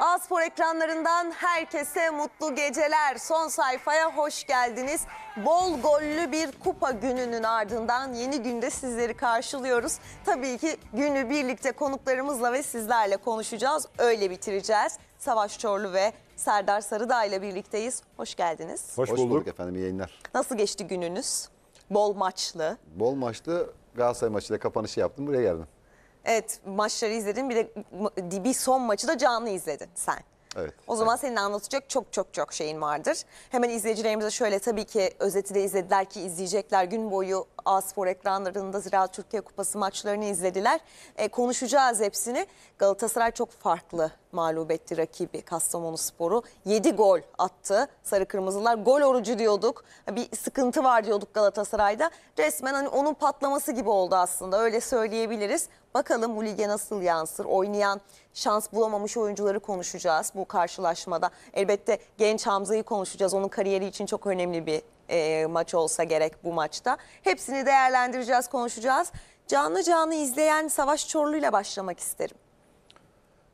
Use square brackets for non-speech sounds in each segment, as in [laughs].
Aspor ekranlarından herkese mutlu geceler. Son sayfaya hoş geldiniz. Bol gollü bir kupa gününün ardından yeni günde sizleri karşılıyoruz. Tabii ki günü birlikte konuklarımızla ve sizlerle konuşacağız. Öyle bitireceğiz. Savaş Çorlu ve Serdar Sarıdağ ile birlikteyiz. Hoş geldiniz. Hoş, Hoş bulduk. bulduk efendim. İyi yayınlar. Nasıl geçti gününüz? Bol maçlı. Bol maçlı. Galatasaray maçıyla kapanışı yaptım. Buraya geldim. Evet maçları izledin bir de bir son maçı da canlı izledin sen. Evet. O zaman evet. senin anlatacak çok çok çok şeyin vardır. Hemen izleyicilerimize şöyle tabii ki özeti de izlediler ki izleyecekler. Gün boyu a ekranlarında Ziraat Türkiye Kupası maçlarını izlediler. E, konuşacağız hepsini. Galatasaray çok farklı mağlup etti rakibi Kastamonu Sporu. 7 gol attı Sarı Kırmızılar. Gol orucu diyorduk. Bir sıkıntı var diyorduk Galatasaray'da. Resmen hani onun patlaması gibi oldu aslında öyle söyleyebiliriz. Bakalım bu lige nasıl yansır? Oynayan şans bulamamış oyuncuları konuşacağız bu karşılaşmada. Elbette genç Hamza'yı konuşacağız. Onun kariyeri için çok önemli bir e, maç olsa gerek bu maçta. Hepsini değerlendireceğiz, konuşacağız. Canlı canlı izleyen Savaş Çorlu ile başlamak isterim.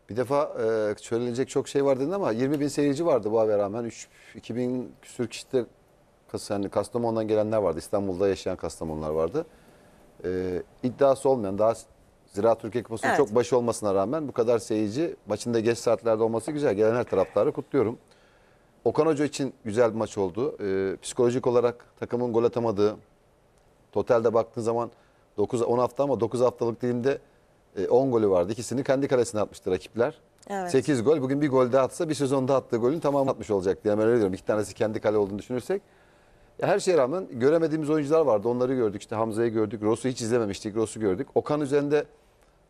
Bir defa e, söylenecek çok şey var dedin ama 20 bin seyirci vardı bu haber rağmen. 3, 2000 küsür kişi de yani Kastamonu'dan gelenler vardı. İstanbul'da yaşayan Kastamonular vardı. E, iddiası olmayan daha Zira Türkiye Kupası'nın evet. çok başı olmasına rağmen bu kadar seyirci maçında geç saatlerde olması güzel. Gelen her taraftarı kutluyorum. Okan Hoca için güzel bir maç oldu. E, psikolojik olarak takımın gol atamadığı, totalde baktığın zaman 9 10 hafta ama 9 haftalık dilimde 10 e, golü vardı. İkisini kendi kalesine atmıştı rakipler. Evet. 8 gol. Bugün bir gol daha atsa bir sezonda attığı golün tamamı atmış olacak diye ben öyle diyorum. İki tanesi kendi kale olduğunu düşünürsek. her şeye rağmen göremediğimiz oyuncular vardı. Onları gördük. İşte Hamza'yı gördük. Ross'u hiç izlememiştik. Ross'u gördük. Okan üzerinde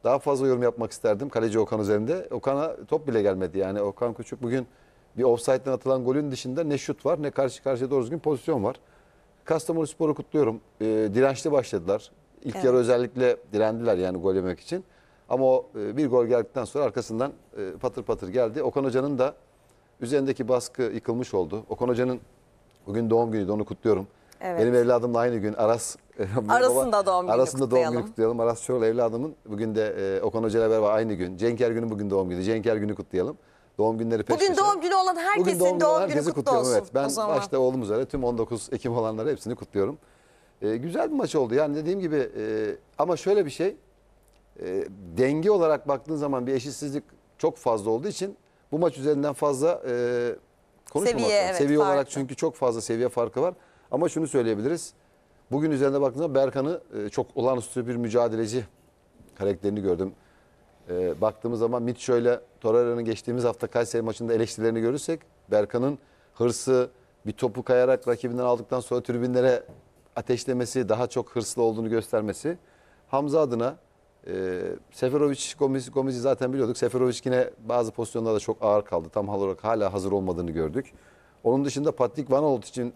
daha fazla yorum yapmak isterdim. Kaleci Okan üzerinde. Okan'a top bile gelmedi. Yani Okan küçük bugün bir offside'den atılan golün dışında ne şut var ne karşı karşıya doğru düzgün pozisyon var. Kastamonu Spor'u kutluyorum. E, dirençli başladılar. İlk evet. yarı özellikle direndiler yani gol yemek için. Ama o e, bir gol geldikten sonra arkasından e, patır patır geldi. Okan Hoca'nın da üzerindeki baskı yıkılmış oldu. Okan Hoca'nın bugün doğum günüydü onu kutluyorum. Evet. Benim evladımla aynı gün Aras arasında [laughs] e, baba, doğum günü arasında kutlayalım. doğum günü kutlayalım. Aras Çorlu evladımın bugün de Okan Hoca ile beraber aynı gün. Cenk Ergün'ün bugün doğum günü. Cenk Ergün'ü kutlayalım. Doğum günleri peş Bugün doğum günü olan herkesin Bugün doğum, doğum günü, günü kutlu kutluyorum. olsun. Evet. Ben başta oğlum üzere tüm 19 Ekim olanları hepsini kutluyorum. E, güzel bir maç oldu. Yani dediğim gibi e, ama şöyle bir şey e, denge olarak baktığın zaman bir eşitsizlik çok fazla olduğu için bu maç üzerinden fazla e, konuşmamak seviye, lazım. Evet, seviye olarak çünkü çok fazla seviye farkı var. Ama şunu söyleyebiliriz. Bugün üzerinde baktığımda Berkan'ı e, çok olağanüstü bir mücadeleci karakterini gördüm. E, baktığımız zaman Mitcho ile Torreira'nın geçtiğimiz hafta Kayseri maçında eleştirilerini görürsek Berkan'ın hırsı bir topu kayarak rakibinden aldıktan sonra tribünlere ateşlemesi daha çok hırslı olduğunu göstermesi Hamza adına e, Seferovic Gomez, Gomez'i zaten biliyorduk. Seferovic yine bazı pozisyonlarda çok ağır kaldı. Tam olarak hala hazır olmadığını gördük. Onun dışında Patrick Van Oort için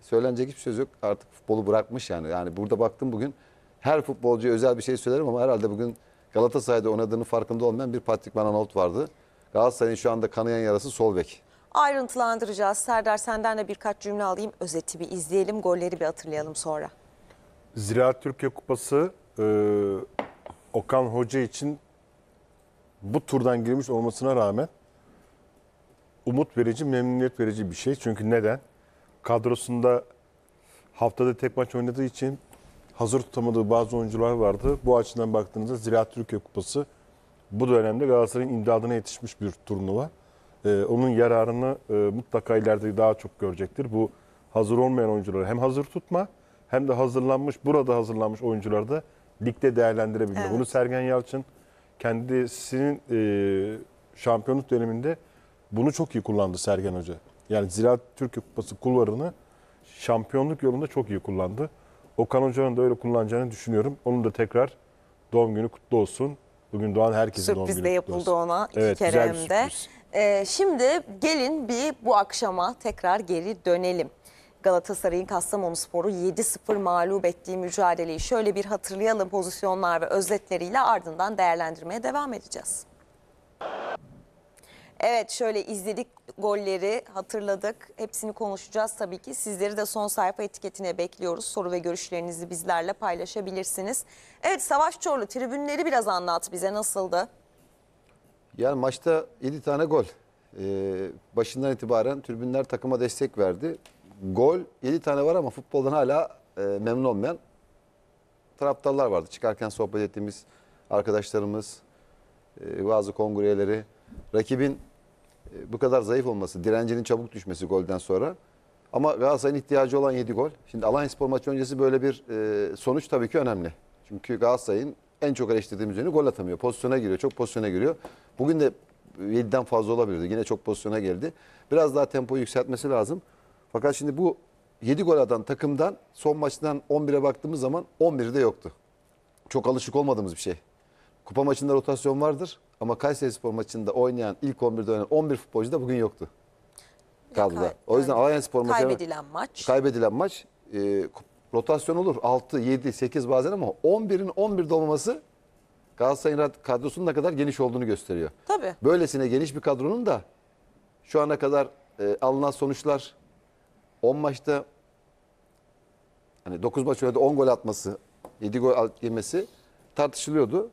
söylenecek hiçbir söz yok. Artık futbolu bırakmış yani. Yani burada baktım bugün her futbolcuya özel bir şey söylerim ama herhalde bugün Galatasaray'da oynadığının farkında olmayan bir Patrick Van Aanholt vardı. Galatasaray'ın şu anda kanayan yarası sol bek. Ayrıntılandıracağız. Serdar senden de birkaç cümle alayım. Özeti bir izleyelim. Golleri bir hatırlayalım sonra. Ziraat Türkiye Kupası e, Okan Hoca için bu turdan girmiş olmasına rağmen umut verici, memnuniyet verici bir şey. Çünkü neden? Kadrosunda haftada tek maç oynadığı için hazır tutamadığı bazı oyuncular vardı. Bu açıdan baktığınızda Ziraat Türkiye Kupası bu dönemde Galatasaray'ın imdadına yetişmiş bir turnuva. Ee, onun yararını e, mutlaka ileride daha çok görecektir. Bu hazır olmayan oyuncuları hem hazır tutma hem de hazırlanmış, burada hazırlanmış oyuncularda ligde değerlendirebilme. Evet. Bunu Sergen Yalçın kendisinin e, şampiyonluk döneminde bunu çok iyi kullandı Sergen Hoca. Yani Ziraat Türk Kupası kulvarını şampiyonluk yolunda çok iyi kullandı. Okan Hoca'nın da öyle kullanacağını düşünüyorum. Onun da tekrar doğum günü kutlu olsun. Bugün doğan herkesin sürpriz doğum günü Sürpriz de yapıldı ona iki evet, kere hem de. Ee, şimdi gelin bir bu akşama tekrar geri dönelim. Galatasaray'ın Kastamonu Sporu 7-0 mağlup ettiği mücadeleyi şöyle bir hatırlayalım pozisyonlar ve özetleriyle ardından değerlendirmeye devam edeceğiz. Evet şöyle izledik golleri hatırladık. Hepsini konuşacağız tabii ki. Sizleri de son sayfa etiketine bekliyoruz. Soru ve görüşlerinizi bizlerle paylaşabilirsiniz. Evet Savaş Çorlu tribünleri biraz anlat bize nasıldı? Yani maçta 7 tane gol. Ee, başından itibaren tribünler takıma destek verdi gol 7 tane var ama futboldan hala e, memnun olmayan taraftarlar vardı. Çıkarken sohbet ettiğimiz arkadaşlarımız, e, bazı kongreleri, rakibin e, bu kadar zayıf olması, direncinin çabuk düşmesi golden sonra. Ama Galatasaray'ın ihtiyacı olan 7 gol. Şimdi Alanya Spor maçı öncesi böyle bir e, sonuç tabii ki önemli. Çünkü Galatasaray'ın en çok eleştirdiğimiz yönü gol atamıyor. Pozisyona giriyor, çok pozisyona giriyor. Bugün de 7'den fazla olabilirdi. Yine çok pozisyona geldi. Biraz daha tempoyu yükseltmesi lazım. Fakat şimdi bu 7 gol atan takımdan son maçtan 11'e baktığımız zaman de yoktu. Çok alışık olmadığımız bir şey. Kupa maçında rotasyon vardır ama Kayseri Spor maçında oynayan ilk 11'de oynayan 11 futbolcu da bugün yoktu. Kaldı. O yüzden yani Allianz Spor maçı kaybedilen maç. Kaybedilen maç e, rotasyon olur. 6, 7, 8 bazen ama 11'in 11'de olmaması Galatasaray'ın kadrosunun ne kadar geniş olduğunu gösteriyor. Tabii. Böylesine geniş bir kadronun da şu ana kadar e, alınan sonuçlar 10 maçta hani 9 maç oynadı 10 gol atması, 7 gol yemesi tartışılıyordu.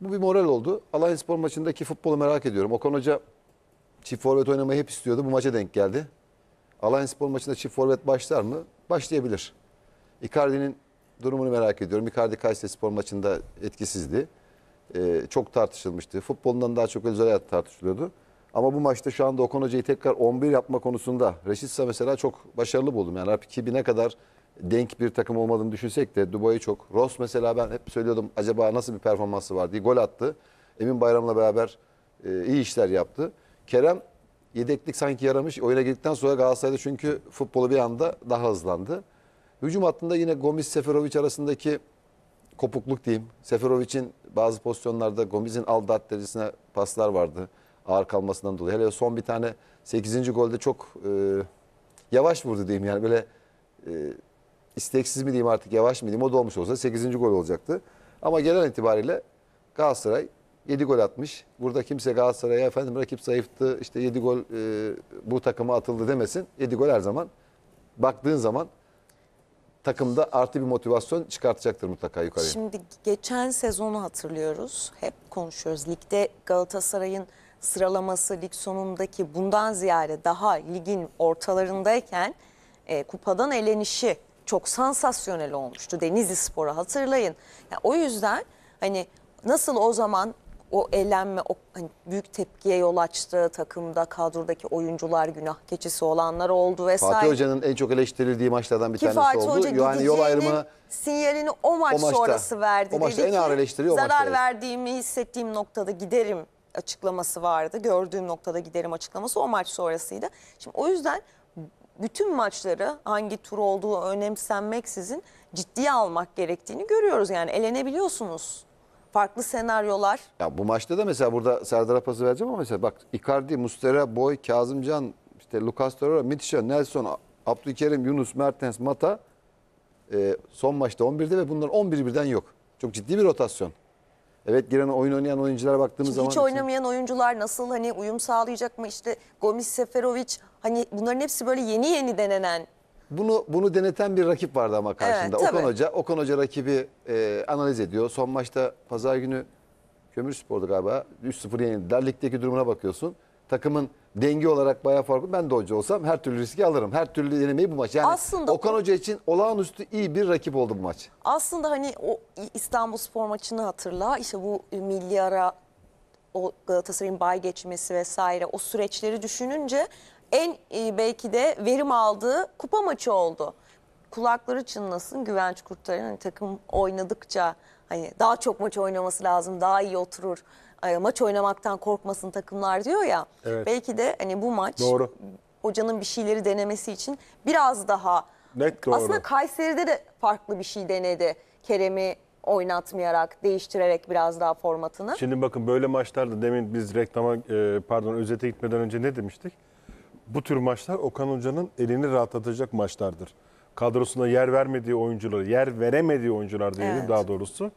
Bu bir moral oldu. Alanya Spor maçındaki futbolu merak ediyorum. Okan Hoca çift forvet oynamayı hep istiyordu. Bu maça denk geldi. Alanya Spor maçında çift forvet başlar mı? Başlayabilir. Icardi'nin durumunu merak ediyorum. Icardi Kayseri Spor maçında etkisizdi. Ee, çok tartışılmıştı. Futbolundan daha çok özel hayat tartışılıyordu. Ama bu maçta şu anda Okan Hoca'yı tekrar 11 yapma konusunda Reşitsa mesela çok başarılı buldum. Yani RP2 ne kadar denk bir takım olmadığını düşünsek de Dubois'u çok. Ross mesela ben hep söylüyordum acaba nasıl bir performansı var diye gol attı. Emin Bayram'la beraber e, iyi işler yaptı. Kerem yedeklik sanki yaramış. Oyuna girdikten sonra Galatasaray'da çünkü futbolu bir anda daha hızlandı. Hücum hattında yine Gomis Seferovic arasındaki kopukluk diyeyim. Seferovic'in bazı pozisyonlarda Gomis'in alt derecesine paslar vardı ağır kalmasından dolayı. Hele son bir tane 8. golde çok e, yavaş vurdu diyeyim yani böyle e, isteksiz mi diyeyim artık yavaş mı diyeyim o da olmuş olsa 8. gol olacaktı. Ama genel itibariyle Galatasaray 7 gol atmış. Burada kimse Galatasaray'a efendim rakip zayıftı işte 7 gol e, bu takıma atıldı demesin. 7 gol her zaman baktığın zaman takımda artı bir motivasyon çıkartacaktır mutlaka yukarıya. Şimdi geçen sezonu hatırlıyoruz. Hep konuşuyoruz. Ligde Galatasaray'ın sıralaması lig sonundaki bundan ziyade daha ligin ortalarındayken e, kupadan elenişi çok sansasyonel olmuştu Denizli sporu hatırlayın. Yani o yüzden hani nasıl o zaman o elenme o hani büyük tepkiye yol açtı takımda kadrodaki oyuncular günah keçisi olanlar oldu vesaire. Fatih Hoca'nın en çok eleştirildiği maçlardan bir Ki tanesi Fatih oldu. Hoca yani yol ayrımı sinyalini o maç o maçta, sonrası verdi. O maçta dedi en ağır eleştiri Zarar maçta, verdiğimi hissettiğim noktada giderim açıklaması vardı. Gördüğüm noktada giderim açıklaması o maç sonrasıydı. Şimdi o yüzden bütün maçları hangi tur olduğu önemsenmeksizin ciddiye almak gerektiğini görüyoruz. Yani elenebiliyorsunuz. Farklı senaryolar. Ya bu maçta da mesela burada Serdar pası vereceğim ama mesela bak Icardi, Mustera, Boy, Kazımcan, işte Lucas Torreira, Mitişa, Nelson, Abdülkerim, Yunus, Mertens, Mata e, son maçta 11'de ve bunlar 11 birden yok. Çok ciddi bir rotasyon. Evet giren oyun oynayan oyunculara baktığımız Hiç zaman. Hiç oynamayan oyuncular nasıl hani uyum sağlayacak mı işte Gomis Seferovic hani bunların hepsi böyle yeni yeni denenen. Bunu bunu deneten bir rakip vardı ama karşında. Evet, tabii. Okan Hoca, Okan Hoca rakibi e, analiz ediyor. Son maçta pazar günü Kömür Spor'da galiba 3-0 yenildiler. derlikteki durumuna bakıyorsun takımın denge olarak bayağı farklı. Ben de hoca olsam her türlü riski alırım. Her türlü denemeyi bu maç. Yani Aslında Okan Hoca için olağanüstü iyi bir rakip oldu bu maç. Aslında hani o İstanbul Spor maçını hatırla. İşte bu milli ara o Galatasaray'ın bay geçmesi vesaire o süreçleri düşününce en e, belki de verim aldığı kupa maçı oldu. Kulakları çınlasın Güvenç Kurtar'ın hani takım oynadıkça hani daha çok maç oynaması lazım daha iyi oturur e, maç oynamaktan korkmasın takımlar diyor ya. Evet. Belki de hani bu maç Doğru. hocanın bir şeyleri denemesi için biraz daha Net doğru. Aslında Kayseri'de de farklı bir şey denedi. Kerem'i oynatmayarak, değiştirerek biraz daha formatını. Şimdi bakın böyle maçlarda demin biz reklama e, pardon özete gitmeden önce ne demiştik? Bu tür maçlar Okan Hoca'nın elini rahatlatacak maçlardır. Kadrosuna yer vermediği oyuncuları, yer veremediği oyuncular diyelim evet. daha doğrusu.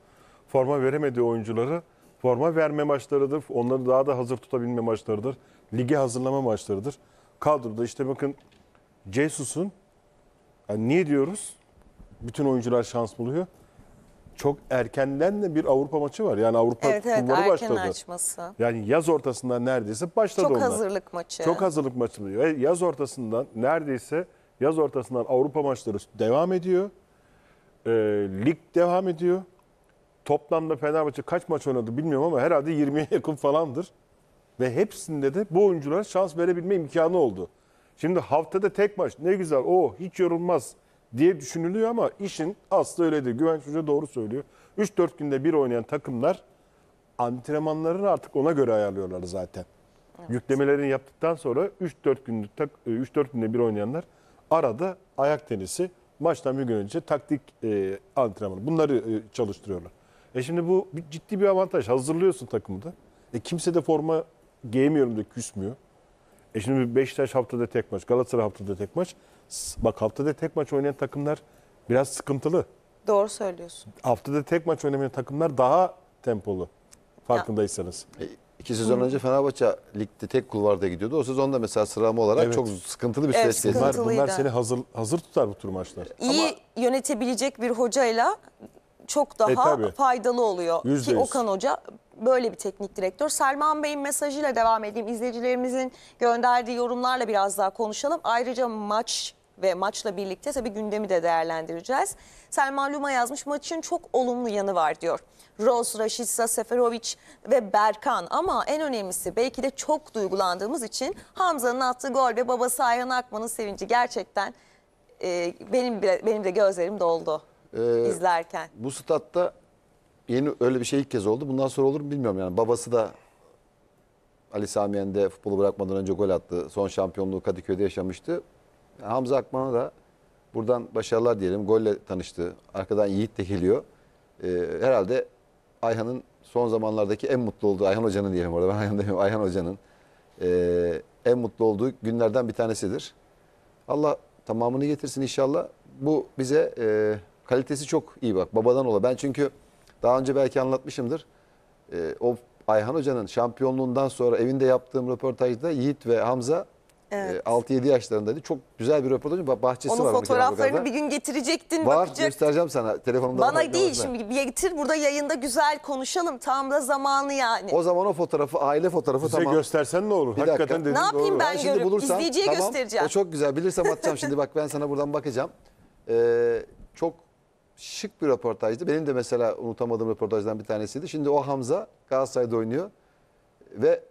Forma veremediği oyuncuları forma verme maçlarıdır. Onları daha da hazır tutabilme maçlarıdır. ligi hazırlama maçlarıdır. Kadroda işte bakın Jesus'un yani niye diyoruz? Bütün oyuncular şans buluyor. Çok erkenden de bir Avrupa maçı var. Yani Avrupa evet, evet, erken başladı. Açması. Yani yaz ortasından neredeyse başladı Çok onlar. hazırlık maçı. Çok hazırlık maçı. Ve yaz ortasından neredeyse yaz ortasından Avrupa maçları devam ediyor. E, lig devam ediyor. Toplamda Fenerbahçe kaç maç oynadı bilmiyorum ama herhalde 20'ye yakın falandır. Ve hepsinde de bu oyunculara şans verebilme imkanı oldu. Şimdi haftada tek maç ne güzel o hiç yorulmaz diye düşünülüyor ama işin aslı öyle değil. Güvenç Hoca doğru söylüyor. 3-4 günde bir oynayan takımlar antrenmanlarını artık ona göre ayarlıyorlar zaten. Evet. Yüklemelerini yaptıktan sonra 3-4 günde 3-4 günde bir oynayanlar arada ayak tenisi, maçtan bir gün önce taktik e, antrenmanı bunları e, çalıştırıyorlar. E şimdi bu ciddi bir avantaj. Hazırlıyorsun takımı da. E kimse de forma giyemiyorum da küsmüyor. E şimdi Beşiktaş haftada tek maç, Galatasaray haftada tek maç. Bak haftada tek maç oynayan takımlar biraz sıkıntılı. Doğru söylüyorsun. Haftada tek maç oynayan takımlar daha tempolu. Farkındaysanız. Ya. E, iki sezon önce Fenerbahçe ligde tek kulvarda gidiyordu. O sezonda mesela sıralama olarak evet. çok sıkıntılı bir evet, süreç Bunlar, bunlar seni hazır hazır tutar bu tür maçlar. İyi Ama... yönetebilecek bir hocayla çok daha e, faydalı oluyor. %100. Ki Okan Hoca böyle bir teknik direktör. Selman Bey'in mesajıyla devam edeyim. İzleyicilerimizin gönderdiği yorumlarla biraz daha konuşalım. Ayrıca maç ve maçla birlikte tabii gündemi de değerlendireceğiz. Selma Luma yazmış maçın çok olumlu yanı var diyor. Rose, Raşitsa, Seferovic ve Berkan ama en önemlisi belki de çok duygulandığımız için Hamza'nın attığı gol ve babası Ayhan Akman'ın sevinci gerçekten e, benim, benim de gözlerim doldu. Ee, İzlerken. Bu statta yeni öyle bir şey ilk kez oldu. Bundan sonra olur mu bilmiyorum yani. Babası da Ali Sami Yen'de futbolu bırakmadan önce gol attı. Son şampiyonluğu Kadıköy'de yaşamıştı. Hamza Akman'a da buradan başarılar diyelim. Golle tanıştı. Arkadan Yiğit de geliyor. Ee, herhalde Ayhan'ın son zamanlardaki en mutlu olduğu, Ayhan Hoca'nın diyelim orada ben Ayhan demiyorum, Ayhan Hoca'nın e, en mutlu olduğu günlerden bir tanesidir. Allah tamamını getirsin inşallah. Bu bize e, kalitesi çok iyi bak babadan ola. Ben çünkü daha önce belki anlatmışımdır. E, o Ayhan Hoca'nın şampiyonluğundan sonra evinde yaptığım röportajda Yiğit ve Hamza e, Evet. E, 6-7 yaşlarındaydı. Çok güzel bir röportaj. Bahçesi Onun var. Onun fotoğraflarını bir gün getirecektin. Var bakacak. göstereceğim sana. Telefonumda Bana değil şimdi bir getir. Burada yayında güzel konuşalım. Tam da zamanı yani. O zaman o fotoğrafı aile fotoğrafı Bize tamam. göstersen ne olur? Bir Hakikaten dakika. Ne yapayım doğru. ben, ben şimdi görüp bulursam, izleyiciye tamam, göstereceğim. O çok güzel. Bilirsem atacağım şimdi. Bak ben sana buradan bakacağım. Ee, çok şık bir röportajdı. Benim de mesela unutamadığım röportajdan bir tanesiydi. Şimdi o Hamza Galatasaray'da oynuyor ve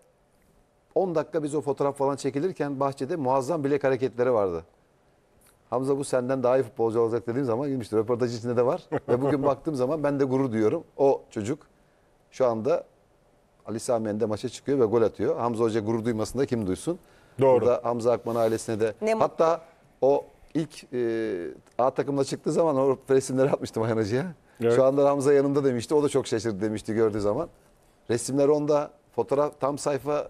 10 dakika biz o fotoğraf falan çekilirken bahçede muazzam bilek hareketleri vardı. Hamza bu senden daha iyi futbolcu olacak dediğim zaman gülmüştü. Röportaj içinde de var. Ve bugün [laughs] baktığım zaman ben de gurur duyuyorum. O çocuk şu anda Ali Sami de maça çıkıyor ve gol atıyor. Hamza Hoca gurur duymasında kim duysun? Doğru. Burada Hamza Akman ailesine de. Ne hatta o ilk e, A takımda çıktığı zaman o resimleri atmıştım Ayhan Hoca'ya. Evet. Şu anda Hamza yanımda demişti. O da çok şaşırdı demişti gördüğü zaman. Resimler onda. Fotoğraf tam sayfa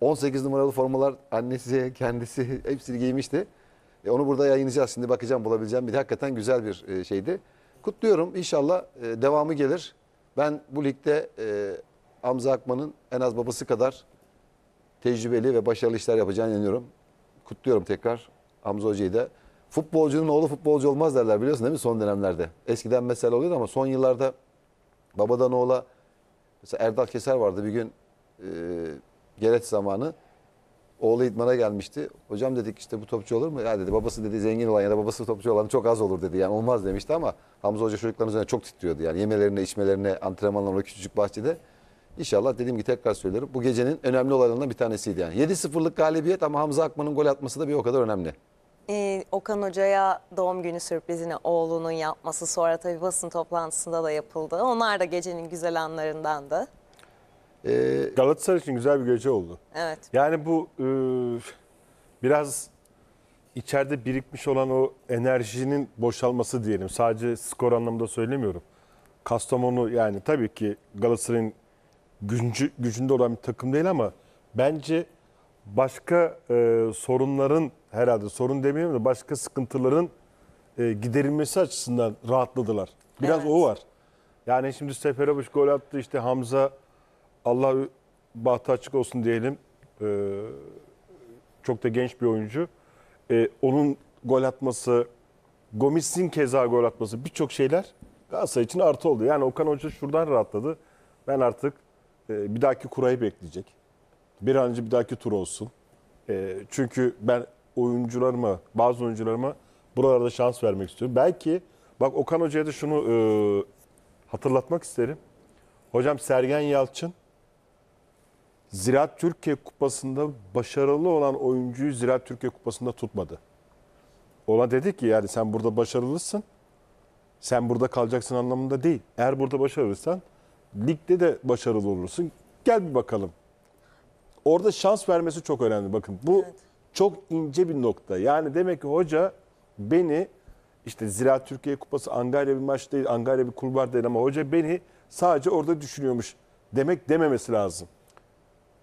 18 numaralı formalar annesi, kendisi [laughs] hepsini giymişti. E, onu burada yayınlayacağız. Şimdi bakacağım bulabileceğim. Bir de hakikaten güzel bir e, şeydi. Kutluyorum. İnşallah e, devamı gelir. Ben bu ligde e, Hamza Akman'ın en az babası kadar tecrübeli ve başarılı işler yapacağını inanıyorum. Kutluyorum tekrar Amza Hoca'yı da. Futbolcunun oğlu futbolcu olmaz derler biliyorsun değil mi son dönemlerde? Eskiden mesele oluyordu ama son yıllarda babadan oğula mesela Erdal Keser vardı bir gün e, gereç zamanı oğlu idmana gelmişti. Hocam dedik işte bu topçu olur mu? Ya dedi babası dedi zengin olan ya da babası topçu olan çok az olur dedi. Yani olmaz demişti ama Hamza Hoca çocukların üzerine çok titriyordu. Yani yemelerine, içmelerine, antrenmanlarına o küçücük bahçede. İnşallah dediğim gibi tekrar söylerim. Bu gecenin önemli olaylarından bir tanesiydi yani. 7-0'lık galibiyet ama Hamza Akman'ın gol atması da bir o kadar önemli. Ee, Okan Hoca'ya doğum günü sürprizini oğlunun yapması sonra tabii basın toplantısında da yapıldı. Onlar da gecenin güzel anlarındandı. Ee, Galatasaray için güzel bir gece oldu. Evet. Yani bu e, biraz içeride birikmiş olan o enerjinin boşalması diyelim. Sadece skor anlamında söylemiyorum. Kastamonu yani tabii ki Galatasaray'ın gücü, gücünde olan bir takım değil ama bence başka e, sorunların herhalde sorun demeyeyim de başka sıkıntıların e, giderilmesi açısından rahatladılar. Biraz evet. o var. Yani şimdi Seferovic gol attı işte Hamza Allah bahtı açık olsun diyelim. E, çok da genç bir oyuncu. E, onun gol atması, Gomis'in keza gol atması birçok şeyler Galatasaray için artı oldu. Yani Okan Hoca şuradan rahatladı. Ben artık e, bir dahaki kurayı bekleyecek bir an önce bir dahaki tur olsun. E, çünkü ben oyuncularıma, bazı oyuncularıma buralarda şans vermek istiyorum. Belki bak Okan Hoca'ya da şunu e, hatırlatmak isterim. Hocam Sergen Yalçın Ziraat Türkiye Kupası'nda başarılı olan oyuncuyu Ziraat Türkiye Kupası'nda tutmadı. Ona dedi ki yani sen burada başarılısın. Sen burada kalacaksın anlamında değil. Eğer burada başarırsan ligde de başarılı olursun. Gel bir bakalım Orada şans vermesi çok önemli. Bakın bu evet. çok ince bir nokta. Yani demek ki hoca beni işte Zira Türkiye Kupası Angarya bir maç değil, Angarya bir kulvar değil ama hoca beni sadece orada düşünüyormuş demek dememesi lazım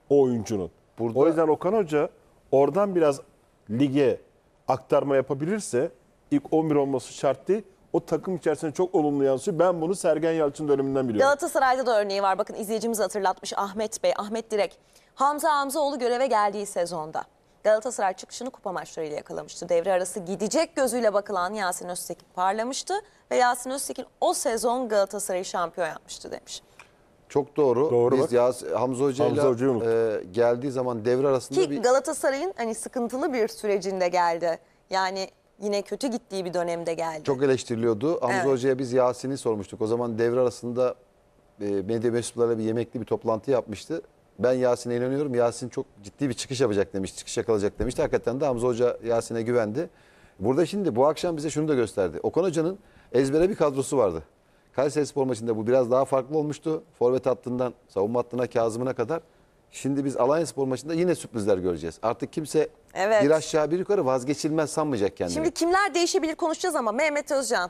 o oyuncunun. Burada... O yüzden Okan Hoca oradan biraz lige aktarma yapabilirse ilk 11 olması şart değil. O takım içerisinde çok olumlu yansıyor. Ben bunu Sergen Yalçın döneminden biliyorum. Galatasaray'da da örneği var. Bakın izleyicimiz hatırlatmış Ahmet Bey. Ahmet Direk. Hamza Hamzaoğlu göreve geldiği sezonda. Galatasaray çıkışını kupa maçlarıyla yakalamıştı. Devre arası gidecek gözüyle bakılan Yasin Öztekin parlamıştı ve Yasin Öztekin o sezon Galatasaray'ı şampiyon yapmıştı demiş. Çok doğru. doğru Biz Yas Hamza Hoca'yla Hoca e, geldiği zaman devre arasında Ki bir... Galatasaray'ın hani sıkıntılı bir sürecinde geldi. Yani yine kötü gittiği bir dönemde geldi. Çok eleştiriliyordu. Hamza evet. Hoca'ya biz Yasin'i sormuştuk. O zaman devre arasında e, medya mensuplarıyla bir yemekli bir toplantı yapmıştı ben Yasin'e inanıyorum. Yasin çok ciddi bir çıkış yapacak demiş, çıkış yakalayacak demiş. Hakikaten de Hamza Hoca Yasin'e güvendi. Burada şimdi bu akşam bize şunu da gösterdi. Okan Hoca'nın ezbere bir kadrosu vardı. Kayseri Spor maçında bu biraz daha farklı olmuştu. Forvet hattından, savunma hattına, Kazım'ına kadar. Şimdi biz Alanya Spor maçında yine sürprizler göreceğiz. Artık kimse evet. bir aşağı bir yukarı vazgeçilmez sanmayacak kendini. Şimdi kimler değişebilir konuşacağız ama Mehmet Özcan.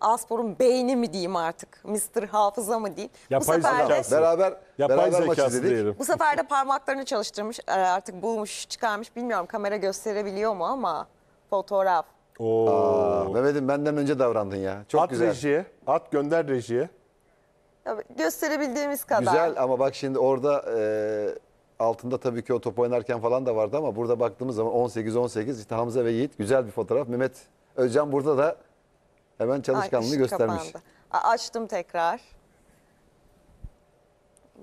Aspor'un beyni mi diyeyim artık, Mr. Hafıza mı diyeyim. Yapay bu sefer de, Beraber, Yapay beraber maç izledik. diyelim. bu sefer de parmaklarını çalıştırmış, e, artık bulmuş, çıkarmış. Bilmiyorum kamera gösterebiliyor mu ama fotoğraf. Oo. Aa, Mehmet'im benden önce davrandın ya. Çok at güzel. rejiye. At gönder rejiye. Ya, Gösterebildiğimiz kadar. Güzel ama bak şimdi orada e, altında tabii ki o top oynarken falan da vardı ama burada baktığımız zaman 18-18 işte Hamza ve Yiğit güzel bir fotoğraf. Mehmet Özcan burada da Hemen çalışkanlığını Ay, göstermiş. Kapandı. açtım tekrar.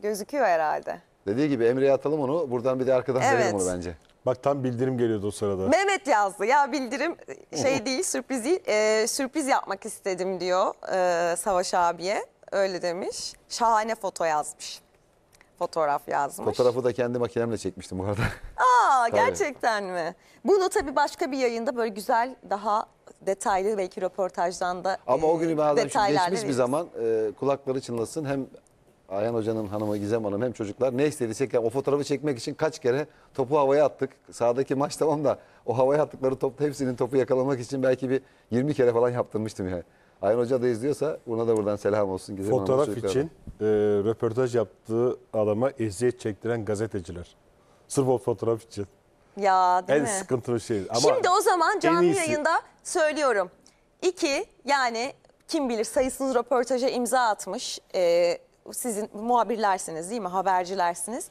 Gözüküyor herhalde. Dediği gibi Emre'ye atalım onu. Buradan bir de arkadan Evet. sevelim onu bence. Bak tam bildirim geliyordu o sırada. Mehmet yazdı. Ya bildirim şey [laughs] değil, sürpriz değil. Ee, sürpriz yapmak istedim diyor ee, Savaş abiye. Öyle demiş. Şahane foto yazmış. Fotoğraf yazmış. Fotoğrafı da kendi makinemle çekmiştim bu arada. Aa, [laughs] gerçekten mi? Bunu tabii başka bir yayında böyle güzel daha detaylı belki röportajdan da Ama e, o günü bazen geçmiş bir zaman e, kulakları çınlasın hem Ayhan Hoca'nın hanımı Gizem Hanım hem çocuklar ne istediysek yani o fotoğrafı çekmek için kaç kere topu havaya attık. Sağdaki maç [laughs] tamam da o havaya attıkları top hepsinin topu yakalamak için belki bir 20 kere falan yaptırmıştım yani. Ayhan Hoca da izliyorsa ona da buradan selam olsun Gizem Hanım. Fotoğraf çocuklara. için e, röportaj yaptığı adama eziyet çektiren gazeteciler. Sırf o fotoğraf için. Ya değil en mi? sıkıntılı şey. Ama Şimdi o zaman canlı iyisi- yayında söylüyorum. İki yani kim bilir sayısız röportaja imza atmış. Ee, sizin muhabirlersiniz değil mi? Habercilersiniz.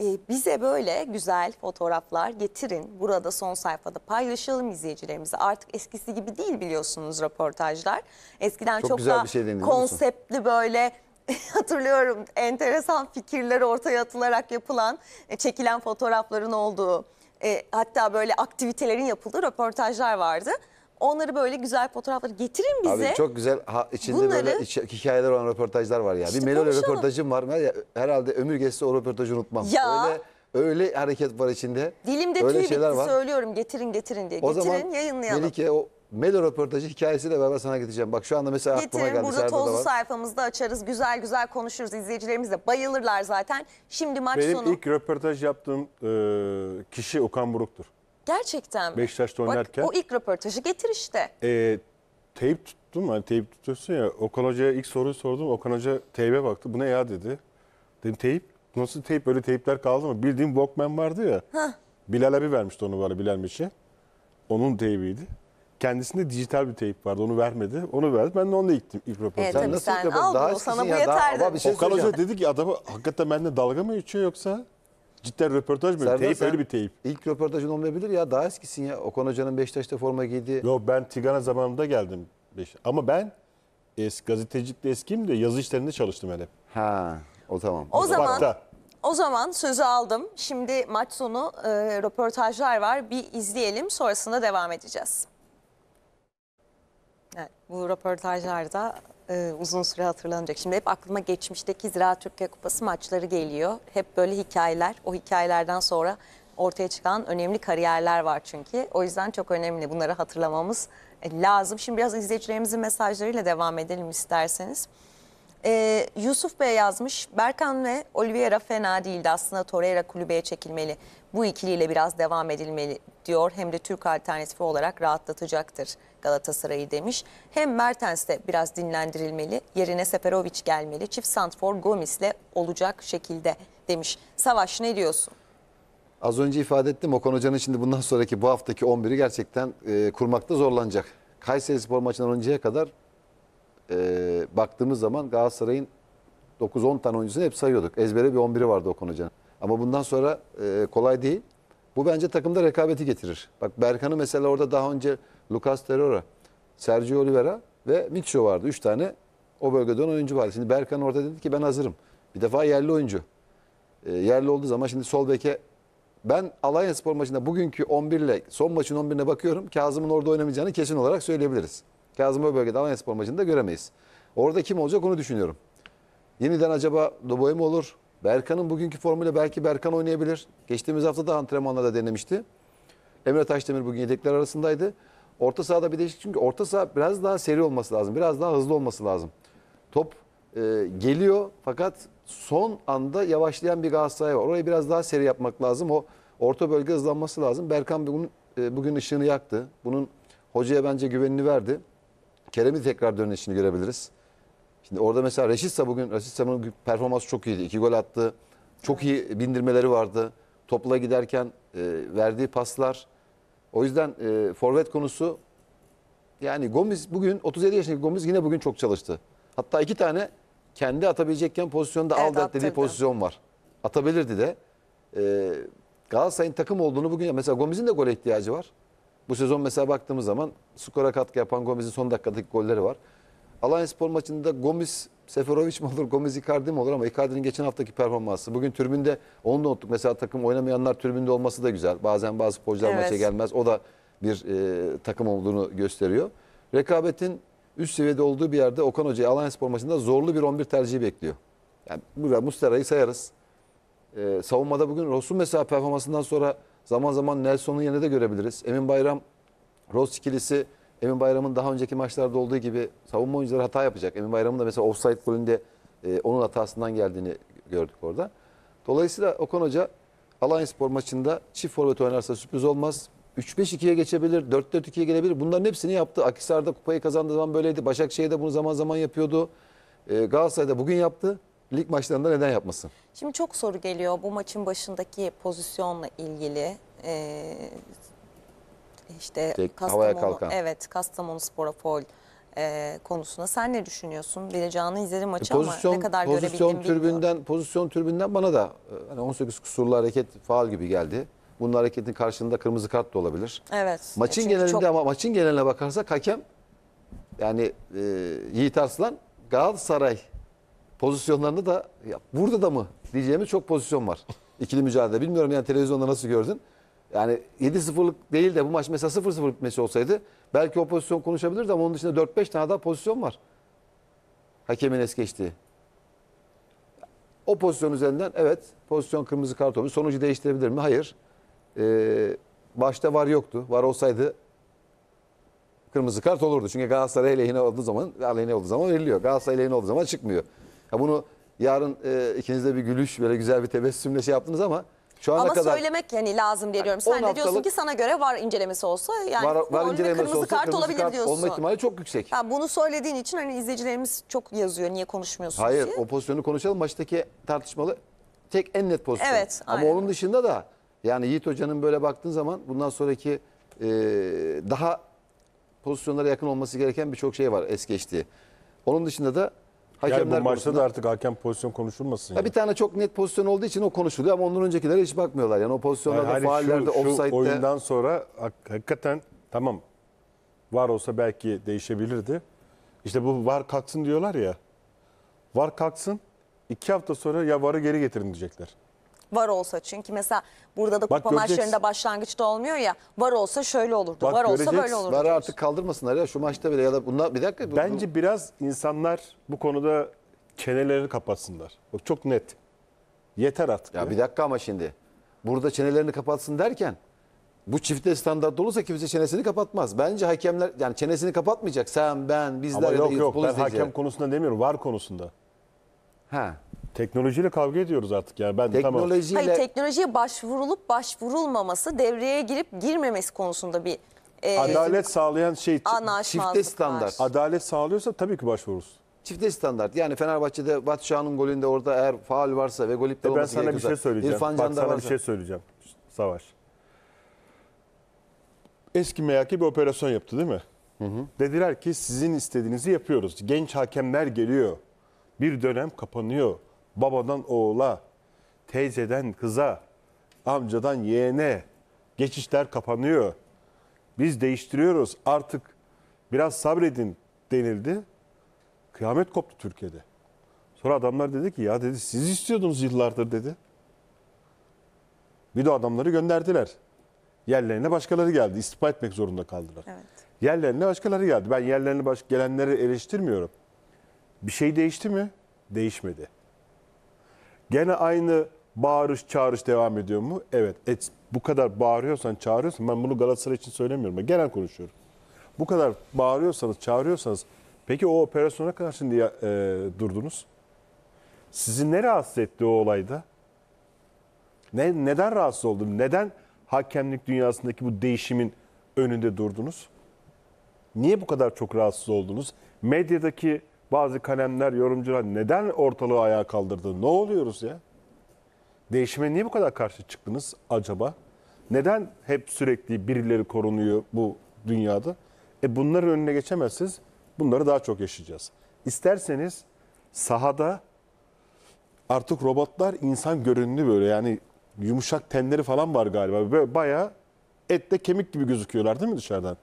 Ee, bize böyle güzel fotoğraflar getirin. Burada son sayfada paylaşalım izleyicilerimize. Artık eskisi gibi değil biliyorsunuz röportajlar. Eskiden çok, Çok güzel daha bir şey denedi, konseptli böyle [laughs] hatırlıyorum enteresan fikirler ortaya atılarak yapılan e, çekilen fotoğrafların olduğu e, hatta böyle aktivitelerin yapıldığı röportajlar vardı. Onları böyle güzel fotoğrafları getirin bize. Abi çok güzel ha, içinde Bunları- böyle iç- hikayeler olan röportajlar var ya. bir Melolo röportajım var. Her- Herhalde ömür geçse o röportajı unutmam. Ya. Öyle, öyle hareket var içinde. Dilimde öyle tüy bitti söylüyorum getirin getirin diye. getirin yayınlayalım. Melike o Melo röportajı hikayesiyle beraber sana gideceğim. Bak şu anda mesela Getirin, aklıma geldi. Burada Serdar'da tozlu sayfamızda açarız. Güzel güzel konuşuruz. İzleyicilerimiz de bayılırlar zaten. Şimdi maç Benim sonu. Benim ilk röportaj yaptığım e, kişi Okan Buruk'tur. Gerçekten mi? Beşiktaş'ta oynarken. Bak, o ilk röportajı getir işte. E, teyip tuttum. Hani teyip tutuyorsun ya. Okan Hoca'ya ilk soruyu sordum. Okan Hoca teybe baktı. Bu ne ya dedi. Dedim teyip. Nasıl teyip? Öyle teyipler kaldı mı? Bildiğim Walkman vardı ya. Hah. Bilal abi vermişti onu bana Bilal Meşe. Onun teybiydi. Kendisinde dijital bir teyip vardı. Onu vermedi. Onu verdi. Ben de onunla gittim ilk röportaj. Evet, tabii sen yapalım? al bunu, sana bu ya, Şey Okan Hoca dedi ki adamı hakikaten benimle dalga mı geçiyor yoksa? Cidden röportaj mı? Serdar teyip öyle bir teyip. İlk röportajın olmayabilir ya. Daha eskisin ya. Okan Hoca'nın Beşiktaş'ta forma giydiği. Yok ben Tigana zamanında geldim. Beş. Ama ben es, gazetecilikte eskiyim de yazı işlerinde çalıştım hep. Ha o tamam. O, o zaman... Bakta. O zaman sözü aldım. Şimdi maç sonu e, röportajlar var. Bir izleyelim sonrasında devam edeceğiz. Evet, bu röportajlarda e, uzun süre hatırlanacak. Şimdi hep aklıma geçmişteki Ziraat Türkiye Kupası maçları geliyor. Hep böyle hikayeler. O hikayelerden sonra ortaya çıkan önemli kariyerler var çünkü. O yüzden çok önemli bunları hatırlamamız e, lazım. Şimdi biraz izleyicilerimizin mesajlarıyla devam edelim isterseniz. Ee, Yusuf Bey yazmış, Berkan ve Oliveira fena değildi aslında Torreira kulübeye çekilmeli bu ikiliyle biraz devam edilmeli diyor. Hem de Türk alternatifi olarak rahatlatacaktır Galatasaray'ı demiş. Hem Mertens de biraz dinlendirilmeli. Yerine Seferovic gelmeli. Çift Santfor ile olacak şekilde demiş. Savaş ne diyorsun? Az önce ifade ettim. Okan Hoca'nın şimdi bundan sonraki bu haftaki 11'i gerçekten e, kurmakta zorlanacak. Kayseri Spor maçından önceye kadar e, baktığımız zaman Galatasaray'ın 9-10 tane oyuncusunu hep sayıyorduk. Ezbere bir 11'i vardı Okan Hoca'nın. Ama bundan sonra e, kolay değil. Bu bence takımda rekabeti getirir. Bak Berkan'ı mesela orada daha önce Lucas Terora, Sergio Oliveira ve Mitchell vardı. Üç tane o bölgeden oyuncu vardı. Şimdi Berkan orada dedi ki ben hazırım. Bir defa yerli oyuncu. E, yerli olduğu zaman şimdi sol beke ben Alanya Spor maçında bugünkü 11 ile son maçın 11'ine bakıyorum. Kazım'ın orada oynamayacağını kesin olarak söyleyebiliriz. Kazım o bölgede Alanya Spor maçında göremeyiz. Orada kim olacak onu düşünüyorum. Yeniden acaba Doboy mu olur? Berkan'ın bugünkü formuyla belki Berkan oynayabilir. Geçtiğimiz hafta da antrenmanlarda denemişti. Emre Taşdemir bugün yedekler arasındaydı. Orta sahada bir değişik çünkü orta saha biraz daha seri olması lazım. Biraz daha hızlı olması lazım. Top e, geliyor fakat son anda yavaşlayan bir Galatasaray var. Orayı biraz daha seri yapmak lazım. O orta bölge hızlanması lazım. Berkan bugün, e, bugün ışığını yaktı. Bunun hocaya bence güvenini verdi. Kerem'i tekrar dönüşünü görebiliriz. Şimdi orada mesela Reşitsa bugün Reşitsa'nın performansı çok iyiydi. İki gol attı. Çok iyi bindirmeleri vardı. Topla giderken e, verdiği paslar. O yüzden e, forvet konusu yani Gomez bugün 37 yaşındaki Gomez yine bugün çok çalıştı. Hatta iki tane kendi atabilecekken pozisyonda evet, aldı dediği pozisyon var. Atabilirdi de. E, Galatasaray'ın takım olduğunu bugün mesela Gomez'in de gol ihtiyacı var. Bu sezon mesela baktığımız zaman skora katkı yapan Gomez'in son dakikadaki golleri var. Alanya Spor maçında Gomis Seferovic mi olur, Gomez Icardi mi olur ama Icardi'nin geçen haftaki performansı. Bugün türbünde onu da unuttuk. Mesela takım oynamayanlar türbünde olması da güzel. Bazen bazı sporcular evet. maça gelmez. O da bir e, takım olduğunu gösteriyor. Rekabetin üst seviyede olduğu bir yerde Okan Hoca'yı Alanya Spor maçında zorlu bir 11 tercihi bekliyor. Yani burada Mustera'yı sayarız. E, savunmada bugün Rosun mesela performansından sonra zaman zaman Nelson'un yerine de görebiliriz. Emin Bayram, Ross ikilisi Emin Bayram'ın daha önceki maçlarda olduğu gibi savunma oyuncuları hata yapacak. Emin Bayram'ın da mesela offside golünde e, onun hatasından geldiğini gördük orada. Dolayısıyla Okan Hoca Alliance Spor maçında çift forvet oynarsa sürpriz olmaz. 3-5-2'ye geçebilir, 4-4-2'ye gelebilir. Bunların hepsini yaptı. Akisar'da kupayı kazandığı zaman böyleydi. Başakşehir'de bunu zaman zaman yapıyordu. E, Galatasaray'da bugün yaptı. Lig maçlarında neden yapmasın? Şimdi çok soru geliyor bu maçın başındaki pozisyonla ilgili. Ee, işte Tek havaya kalkan. evet Kastamonu Sporafol e, konusunda sen ne düşünüyorsun? Bilecan'ı izledim maçı pozisyon, ama ne kadar pozisyon görebildim tribünden, Pozisyon türbünden bana da e, hani 18 kusurlu hareket faal gibi geldi. Bunun hareketin karşılığında kırmızı kart da olabilir. Evet. Maçın e, çünkü genelinde çok- ama maçın geneline bakarsak hakem yani e, Yiğit Arslan Galatasaray pozisyonlarını da ya burada da mı diyeceğimiz çok pozisyon var. İkili mücadele. Bilmiyorum yani televizyonda nasıl gördün. Yani 7-0'lık değil de bu maç mesela 0-0 bitmesi olsaydı belki o pozisyon konuşabilirdi ama onun dışında 4-5 tane daha pozisyon var. Hakemin es geçtiği. O pozisyon üzerinden evet pozisyon kırmızı kart olmuş. Sonucu değiştirebilir mi? Hayır. Ee, başta var yoktu. Var olsaydı kırmızı kart olurdu. Çünkü Galatasaray lehine olduğu zaman aleyhine olduğu zaman veriliyor. Galatasaray lehine olduğu zaman çıkmıyor. Ya bunu yarın e, ikiniz de bir gülüş böyle güzel bir tebessümle şey yaptınız ama şu ana Ama kadar söylemek yani lazım diye diyorum. Sen 10 de diyorsun ki sana göre var incelemesi olsa yani var, var incelemesi kırmızı olsa kart kırmızı olabilir kart diyorsun. olma ihtimali çok yüksek. Ya bunu söylediğin için hani izleyicilerimiz çok yazıyor niye konuşmuyorsunuz Hayır diye. o pozisyonu konuşalım. Maçtaki tartışmalı tek en net pozisyon. Evet, Ama aynen. onun dışında da yani Yiğit Hoca'nın böyle baktığın zaman bundan sonraki e, daha pozisyonlara yakın olması gereken birçok şey var es geçtiği. Onun dışında da Hakemler yani bu maçta konusunda. da artık hakem pozisyon konuşulmasın. Ya yani. Bir tane çok net pozisyon olduğu için o konuşuluyor ama ondan öncekilere hiç bakmıyorlar. Yani o pozisyonlarda, yani hani faallerde, offside'de. oyundan sonra hakikaten tamam var olsa belki değişebilirdi. İşte bu var kalksın diyorlar ya. Var kalksın iki hafta sonra ya varı geri getirin diyecekler var olsa çünkü mesela burada da Bak kupa göreceksin. maçlarında başlangıçta olmuyor ya var olsa şöyle olurdu Bak var olsa böyle olurdu. Var artık kaldırmasınlar ya şu maçta bile ya da bunlar bir dakika. bu- Bence biraz insanlar bu konuda çenelerini kapatsınlar. Bak çok net. Yeter artık. Ya bir dakika ama şimdi. Burada çenelerini kapatsın derken bu çifte standart olursa kimse çenesini kapatmaz. Bence hakemler yani çenesini kapatmayacak. Sen, ben, bizler Ama yok yok ben hakem konusunda demiyorum var konusunda. Ha. Teknolojiyle kavga ediyoruz artık yani. Ben de tamam. Hayır teknolojiye başvurulup başvurulmaması devreye girip girmemesi konusunda bir e, adalet sağlayan şey anlaşmazlık çifte standart. adalet sağlıyorsa tabii ki başvururuz. Çifte standart. Yani Fenerbahçe'de Batşah'ın golünde orada eğer faal varsa ve gol iptal E ben sana bir şey söyleyeceğim. İrfan Can Bak da varsa bir şey söyleyeceğim. Savaş. Eski MHK bir operasyon yaptı değil mi? Dediler ki sizin istediğinizi yapıyoruz. Genç hakemler geliyor bir dönem kapanıyor. Babadan oğula, teyzeden kıza, amcadan yeğene geçişler kapanıyor. Biz değiştiriyoruz artık biraz sabredin denildi. Kıyamet koptu Türkiye'de. Sonra adamlar dedi ki ya dedi siz istiyordunuz yıllardır dedi. Bir de adamları gönderdiler. Yerlerine başkaları geldi. İstifa etmek zorunda kaldılar. Evet. Yerlerine başkaları geldi. Ben yerlerine baş gelenleri eleştirmiyorum. Bir şey değişti mi? Değişmedi. Gene aynı bağırış çağırış devam ediyor mu? Evet. Et, bu kadar bağırıyorsan çağırıyorsan ben bunu Galatasaray için söylemiyorum. Ben genel konuşuyorum. Bu kadar bağırıyorsanız çağırıyorsanız peki o operasyona kadar şimdi e, durdunuz? Sizi ne rahatsız etti o olayda? Ne, neden rahatsız oldun? Neden hakemlik dünyasındaki bu değişimin önünde durdunuz? Niye bu kadar çok rahatsız oldunuz? Medyadaki bazı kalemler, yorumcular neden ortalığı ayağa kaldırdı? Ne oluyoruz ya? Değişime niye bu kadar karşı çıktınız acaba? Neden hep sürekli birileri korunuyor bu dünyada? E bunların önüne geçemezsiniz. Bunları daha çok yaşayacağız. İsterseniz sahada artık robotlar insan görünümlü böyle yani yumuşak tenleri falan var galiba. Böyle bayağı ette kemik gibi gözüküyorlar değil mi dışarıdan?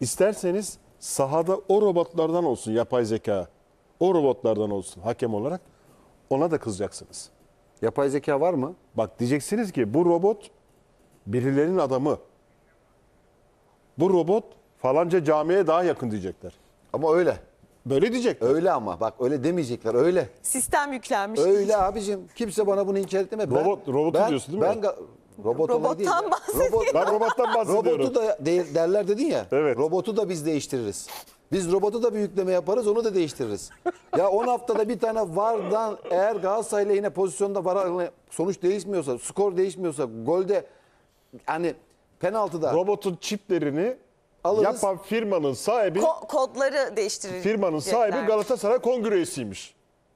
İsterseniz sahada o robotlardan olsun yapay zeka o robotlardan olsun hakem olarak ona da kızacaksınız. Yapay zeka var mı? Bak diyeceksiniz ki bu robot birilerinin adamı. Bu robot falanca camiye daha yakın diyecekler. Ama öyle. Böyle diyecekler. Öyle ama bak öyle demeyecekler öyle. Sistem yüklenmiş. Öyle abicim kimse bana bunu inkar etme. Ben, robot, robotu ben, diyorsun değil mi? Ben, Robot robottan bahsediyorum. Robot, ben robottan bahsediyorum. Robotu da de, derler dedin ya. Evet. Robotu da biz değiştiririz. Biz robota da bir yükleme yaparız onu da değiştiririz. ya 10 haftada bir tane vardan eğer Galatasaray lehine pozisyonda var hani sonuç değişmiyorsa, skor değişmiyorsa, golde yani penaltıda. Robotun çiplerini alırız. yapan firmanın sahibi Ko- kodları değiştirir. Firmanın sahibi Galatasaray Kongre üyesiymiş.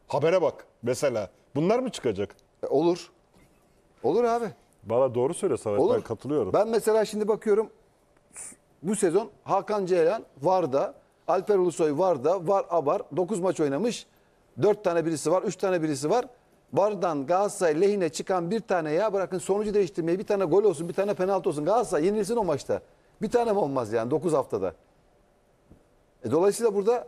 Habere bak mesela. Bunlar mı çıkacak? E, Olur. Olur abi. Valla doğru söyle Savaş Olur. ben katılıyorum. Ben mesela şimdi bakıyorum bu sezon Hakan Ceylan Varda Alper Ulusoy var da var abar. 9 maç oynamış. 4 tane birisi var. 3 tane birisi var. Vardan Galatasaray lehine çıkan bir tane ya bırakın sonucu değiştirmeye bir tane gol olsun bir tane penaltı olsun. Galatasaray yenilsin o maçta. Bir tane mi olmaz yani 9 haftada. E, dolayısıyla burada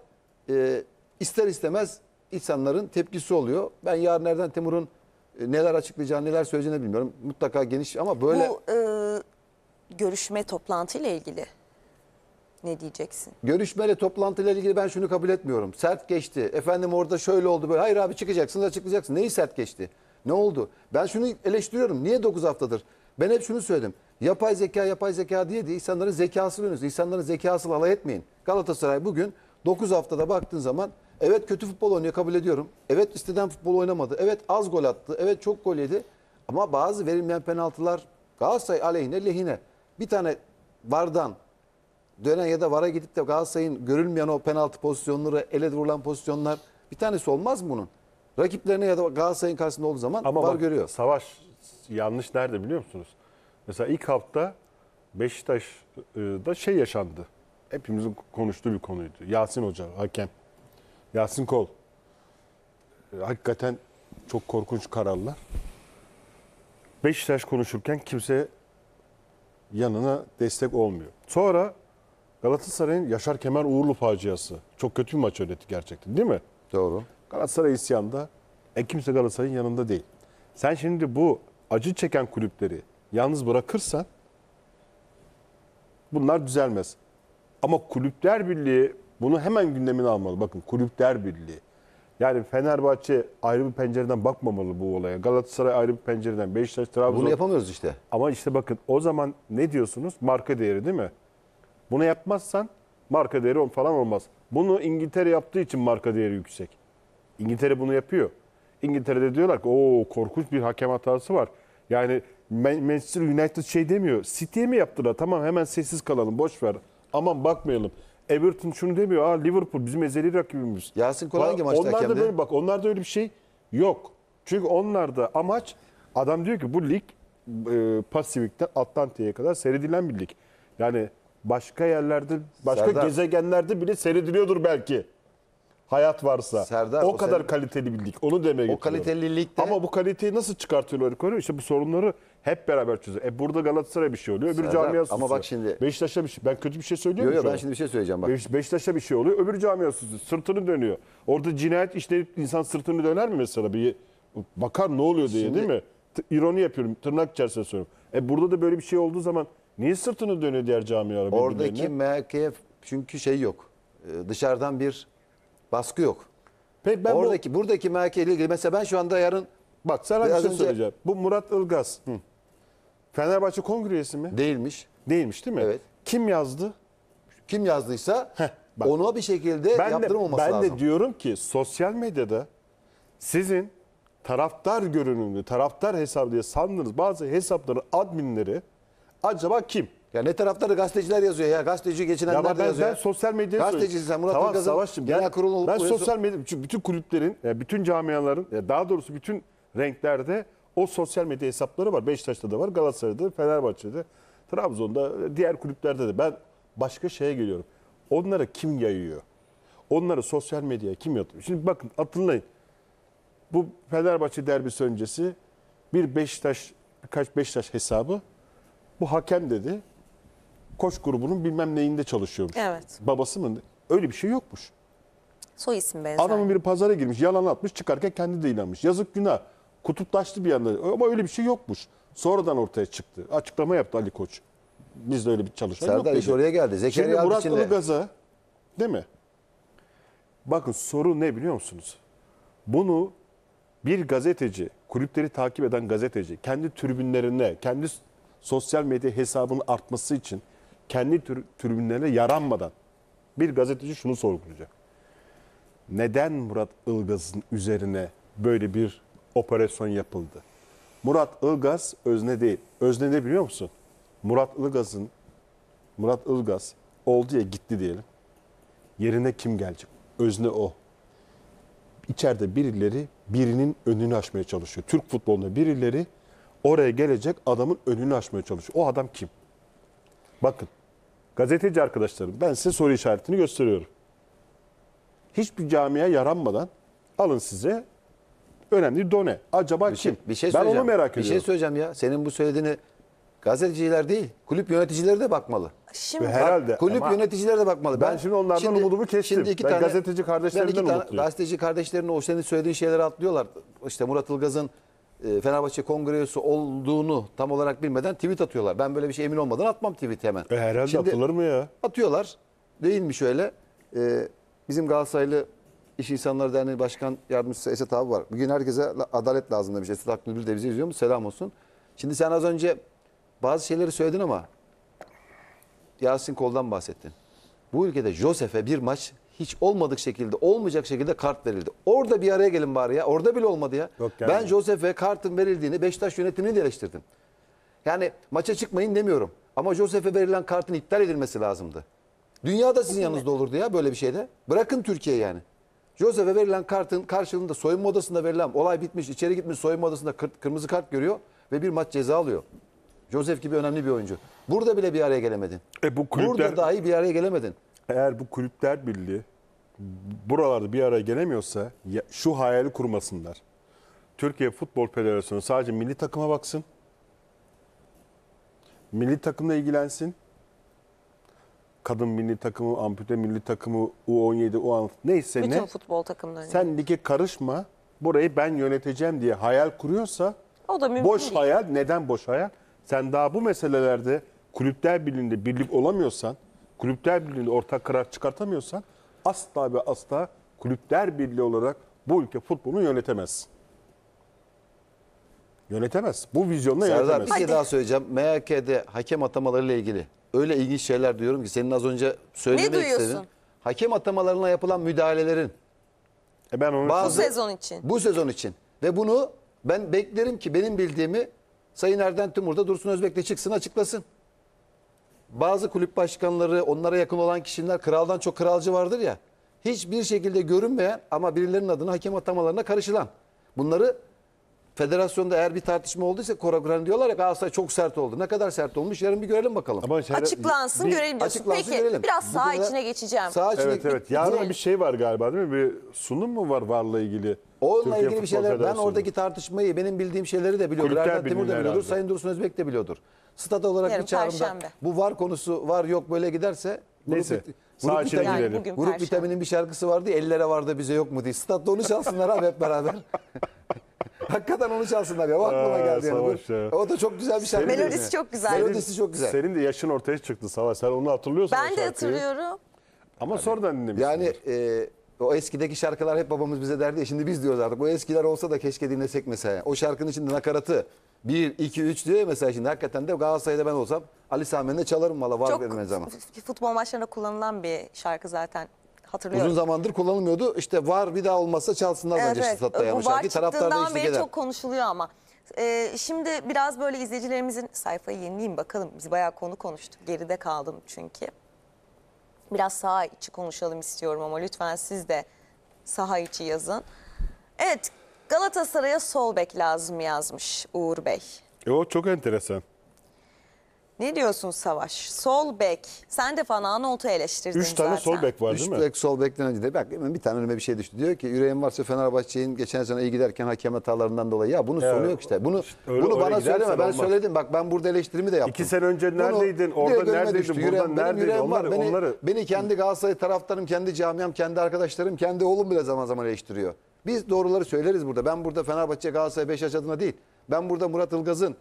e, ister istemez insanların tepkisi oluyor. Ben yarın nereden Timur'un e, neler açıklayacağını neler söyleyeceğini bilmiyorum. Mutlaka geniş ama böyle... Bu e, görüşme toplantıyla ilgili ne diyeceksin? Görüşmeyle toplantıyla ilgili ben şunu kabul etmiyorum. Sert geçti. Efendim orada şöyle oldu böyle. Hayır abi çıkacaksın açıklayacaksın. Neyi sert geçti? Ne oldu? Ben şunu eleştiriyorum. Niye 9 haftadır? Ben hep şunu söyledim. Yapay zeka yapay zeka diye diye insanların zekasını önünüzde. İnsanların zekasıyla alay etmeyin. Galatasaray bugün 9 haftada baktığın zaman evet kötü futbol oynuyor kabul ediyorum. Evet isteden futbol oynamadı. Evet az gol attı. Evet çok gol yedi. Ama bazı verilmeyen penaltılar Galatasaray aleyhine lehine. Bir tane vardan dönen ya da VAR'a gidip de Galatasaray'ın görülmeyen o penaltı pozisyonları, ele vurulan pozisyonlar bir tanesi olmaz mı bunun? Rakiplerine ya da Galatasaray'ın karşısında olduğu zaman Ama VAR bak, görüyor. Savaş yanlış nerede biliyor musunuz? Mesela ilk hafta Beşiktaş'da şey yaşandı. Hepimizin konuştuğu bir konuydu. Yasin Hoca, hakem. Yasin Kol. Hakikaten çok korkunç kararlar. Beşiktaş konuşurken kimse yanına destek olmuyor. Sonra Galatasaray'ın Yaşar Kemal Uğurlu faciası. Çok kötü bir maç yönetti gerçekten değil mi? Doğru. Galatasaray isyanda. E kimse Galatasaray'ın yanında değil. Sen şimdi bu acı çeken kulüpleri yalnız bırakırsan bunlar düzelmez. Ama Kulüpler Birliği bunu hemen gündemine almalı. Bakın Kulüpler Birliği. Yani Fenerbahçe ayrı bir pencereden bakmamalı bu olaya. Galatasaray ayrı bir pencereden. Beşiktaş, Trabzon. Bunu yapamıyoruz işte. Ama işte bakın o zaman ne diyorsunuz? Marka değeri değil mi? Bunu yapmazsan marka değeri falan olmaz. Bunu İngiltere yaptığı için marka değeri yüksek. İngiltere bunu yapıyor. İngiltere'de diyorlar ki o korkunç bir hakem hatası var. Yani Manchester United şey demiyor. City'ye mi yaptılar? Tamam hemen sessiz kalalım. Boş ver. Aman bakmayalım. Everton şunu demiyor. Aa Liverpool bizim ezeli rakibimiz. Yasin Koray hangi maçta onlar hakemdi? Da böyle, bak onlarda öyle bir şey yok. Çünkü onlarda amaç adam diyor ki bu lig e, Pasifik'ten Atlantik'e kadar seyredilen bir lig. Yani başka yerlerde, başka Serdar. gezegenlerde bile seyrediliyordur belki. Hayat varsa. Serdar, o, o kadar senin... kaliteli bildik. Onu demeye getiriyorum. O kalitelilikte... Ama bu kaliteyi nasıl çıkartıyorlar yukarı? İşte bu sorunları hep beraber çözüyor. E burada Galatasaray bir şey oluyor, öbür Serdar, camia susuyor. Ama bak şimdi... Beşiktaş'a bir şey... Ben kötü bir şey söylüyorum. Yok yok ben şimdi bir şey söyleyeceğim bak. Beş, Beşiktaş'a bir şey oluyor, öbür camia susuyor. Sırtını dönüyor. Orada cinayet işleyip insan sırtını döner mi mesela? Bir bakar ne oluyor diye şimdi... değil mi? ironi yapıyorum, tırnak içerisinde söylüyorum. E burada da böyle bir şey olduğu zaman Niye sırtını dönüyor diğer camialar Oradaki birbirlerine? çünkü şey yok. Ee, dışarıdan bir baskı yok. Peki ben Oradaki... Oradaki buradaki MHK ile ilgili mesela ben şu anda yarın bak bu, sana bir biraz şey önce- Bu Murat Ilgaz. Fenerbahçe kongresi mi? değilmiş. Değilmiş değil mi? Evet. Kim yazdı? Kim yazdıysa bak. ona bir şekilde Ben de, yaptırım olması ben de diyorum ki sosyal medyada sizin taraftar görünümlü, taraftar hesabı diye sandığınız bazı hesapların adminleri acaba kim? Ya ne taraftarı gazeteciler yazıyor ya. Gazeteci geçinenler ya ben, de yazıyor. Ben sosyal medyaya Gazetecisin sen Murat tamam, Savaşçım, genel kurulu Ben sosyal medya, bütün kulüplerin, bütün camiaların, daha doğrusu bütün renklerde o sosyal medya hesapları var. Beşiktaş'ta da var, Galatasaray'da, Fenerbahçe'de, Trabzon'da, diğer kulüplerde de. Ben başka şeye geliyorum. Onlara kim yayıyor? Onları sosyal medyaya kim yatıyor? Şimdi bakın hatırlayın. Bu Fenerbahçe derbisi öncesi bir Beşiktaş, birkaç Beşiktaş hesabı bu hakem dedi. Koç grubunun bilmem neyinde çalışıyormuş. Evet. Babası mı? Öyle bir şey yokmuş. Soy isim benzer. Adamın biri pazara girmiş, yalan atmış, çıkarken kendi de inanmış. Yazık günah. Kutuplaştı bir anda. Ama öyle bir şey yokmuş. Sonradan ortaya çıktı. Açıklama yaptı Ali Koç. Biz de öyle bir çalışma Serdar iş oraya geldi. Zekeriya Şimdi Murat içinde... Ilgaz'a değil mi? Bakın soru ne biliyor musunuz? Bunu bir gazeteci, kulüpleri takip eden gazeteci kendi tribünlerine, kendi sosyal medya hesabının artması için kendi tür, tribünlerine yaranmadan bir gazeteci şunu sorgulayacak. Neden Murat Ilgaz'ın üzerine böyle bir operasyon yapıldı? Murat Ilgaz özne değil. Özne ne biliyor musun? Murat Ilgaz'ın Murat Ilgaz oldu ya gitti diyelim. Yerine kim gelecek? Özne o. İçeride birileri birinin önünü açmaya çalışıyor. Türk futbolunda birileri oraya gelecek adamın önünü açmaya çalışıyor. O adam kim? Bakın gazeteci arkadaşlarım ben size soru işaretini gösteriyorum. Hiçbir camiye yaranmadan alın size önemli done. Acaba bir şey, kim? Bir şey ben onu merak ediyorum. Bir şey söyleyeceğim ya. Senin bu söylediğini gazeteciler değil, kulüp yöneticileri de bakmalı. Şimdi herhalde. Kulüp ama yöneticileri de bakmalı. Ben, ben şimdi onlardan şimdi, umudumu kestim. Şimdi iki ben tane, gazeteci kardeşlerimden iki umutluyum. Tane gazeteci kardeşlerinin o senin söylediğin şeyleri atlıyorlar. İşte Murat Ilgaz'ın e, Fenerbahçe kongresi olduğunu tam olarak bilmeden tweet atıyorlar. Ben böyle bir şey emin olmadan atmam tweet hemen. E, herhalde Şimdi, atılır mı ya? Atıyorlar. Değil mi şöyle? E, bizim Galatasaraylı İş İnsanları Derneği Başkan Yardımcısı Esat abi var. Bugün herkese adalet lazım demiş. Esat Akbülbül de bizi izliyor mu? Selam olsun. Şimdi sen az önce bazı şeyleri söyledin ama Yasin Kol'dan bahsettin. Bu ülkede Josef'e bir maç hiç olmadık şekilde, olmayacak şekilde kart verildi. Orada bir araya gelin bari ya. Orada bile olmadı ya. Yok, ben Josef'e kartın verildiğini Beşiktaş yönetimini de eleştirdim. Yani maça çıkmayın demiyorum. Ama Josef'e verilen kartın iptal edilmesi lazımdı. Dünyada sizin yanınızda olurdu ya böyle bir şeyde. Bırakın Türkiye yani. Josef'e verilen kartın karşılığında soyunma odasında verilen olay bitmiş, içeri gitmiş soyunma odasında kır, kırmızı kart görüyor ve bir maç ceza alıyor. Josef gibi önemli bir oyuncu. Burada bile bir araya gelemedin. E bu kulüpler... Burada dahi bir araya gelemedin. Eğer bu kulüpler birliği buralarda bir araya gelemiyorsa şu hayali kurmasınlar. Türkiye Futbol Federasyonu sadece milli takıma baksın. Milli takımla ilgilensin. Kadın milli takımı, ampute milli takımı, U17, U16 neyse Bütün ne. Bütün futbol takımları. Sen lige karışma. Burayı ben yöneteceğim diye hayal kuruyorsa o da mümkün boş değil. hayal. Neden boş hayal? Sen daha bu meselelerde kulüpler birliğinde birlik olamıyorsan, kulüpler birliğinde ortak karar çıkartamıyorsan asla ve asla kulüpler birliği olarak bu ülke futbolunu yönetemez. Yönetemez. Bu vizyonla Serdar, yönetemez. bir şey daha söyleyeceğim. MHK'de hakem atamalarıyla ilgili öyle ilginç şeyler diyorum ki senin az önce söylemek istedin. Hakem atamalarına yapılan müdahalelerin e ben onu bazı, bu sezon için. Bu sezon için. Ve bunu ben beklerim ki benim bildiğimi Sayın Erden Timur da Dursun Özbek de çıksın açıklasın bazı kulüp başkanları onlara yakın olan kişiler kraldan çok kralcı vardır ya. Hiçbir şekilde görünmeyen ama birilerinin adına hakem atamalarına karışılan. Bunları federasyonda eğer bir tartışma olduysa Koragran diyorlar ya Galatasaray çok sert oldu. Ne kadar sert olmuş yarın bir görelim bakalım. Ama şer- Açıklansın bir- görelim diyorsun. açıklansın, Peki görelim. biraz Bu kadar- içine geçeceğim. Sağ içine Evet evet. Yarın bir şey var galiba değil mi? Bir sunum mu var varla ilgili? Onunla Türkiye ilgili bir şeyler ben oradaki tartışmayı benim bildiğim şeyleri de biliyordur. Kulüpler Erkan Timur da biliyordur, Sayın Dursun Özbek de biliyordur. Stat olarak Yarın bir çağrımda Perşembe. bu var konusu var yok böyle giderse Neyse, vit- sağ içine girelim. Yani bugün grup Perşembe. vitaminin bir şarkısı vardı ya, ellere vardı bize yok mu diye. Statta onu çalsınlar abi hep beraber. [laughs] Hakikaten onu çalsınlar ya. O aklıma Aa, geldi. Yani. ya. O da çok güzel bir şarkı. Melodisi çok güzel. Melodisi çok güzel. Senin de yaşın ortaya çıktı Savaş. Sen onu hatırlıyorsun. Ben de hatırlıyorum. Ama sonradan dinlemişsin. Yani e, o eskideki şarkılar hep babamız bize derdi ya şimdi biz diyoruz artık. O eskiler olsa da keşke dinlesek mesela. O şarkının içinde nakaratı 1, 2, 3 diyor ya mesela şimdi. Hakikaten de Galatasaray'da ben olsam Ali Sami'nin de çalarım valla var Çok zaman. futbol maçlarında kullanılan bir şarkı zaten. Hatırlıyorum. Uzun zamandır kullanılmıyordu. İşte var bir daha olmazsa çalsınlar evet, bence evet. statta yanlış şarkı. Taraftar da beri çok konuşuluyor ama. Ee, şimdi biraz böyle izleyicilerimizin sayfayı yenileyim bakalım. Biz bayağı konu konuştuk. Geride kaldım çünkü. Biraz saha içi konuşalım istiyorum ama lütfen siz de saha içi yazın. Evet Galatasaray'a sol bek lazım yazmış Uğur Bey. E o çok enteresan. Ne diyorsun Savaş? Sol bek. Sen de Fanaanolt'u eleştirdin Üç tane zaten. sol bek var değil Üç mi? bek sol bekten önce de bak bir tane önüme bir şey düştü. Diyor ki yüreğim varsa Fenerbahçe'nin geçen sene iyi giderken hakem hatalarından dolayı. Ya bunun sonu yok işte. Bunu öyle- bunu öyle bana söyleme. Ben olmaz. söyledim. Bak ben burada eleştirimi de yaptım. İki sene önce neredeydin? Orada direkt önüme Yüreğim- Buradan benim neredeydin? Onları- Beni, onları- beni kendi Galatasaray taraftarım, kendi camiam, kendi arkadaşlarım, kendi oğlum bile zaman zaman eleştiriyor. Biz doğruları söyleriz burada. Ben burada Fenerbahçe Galatasaray Beşiktaş adına değil. Ben burada Murat Ilgaz'ın,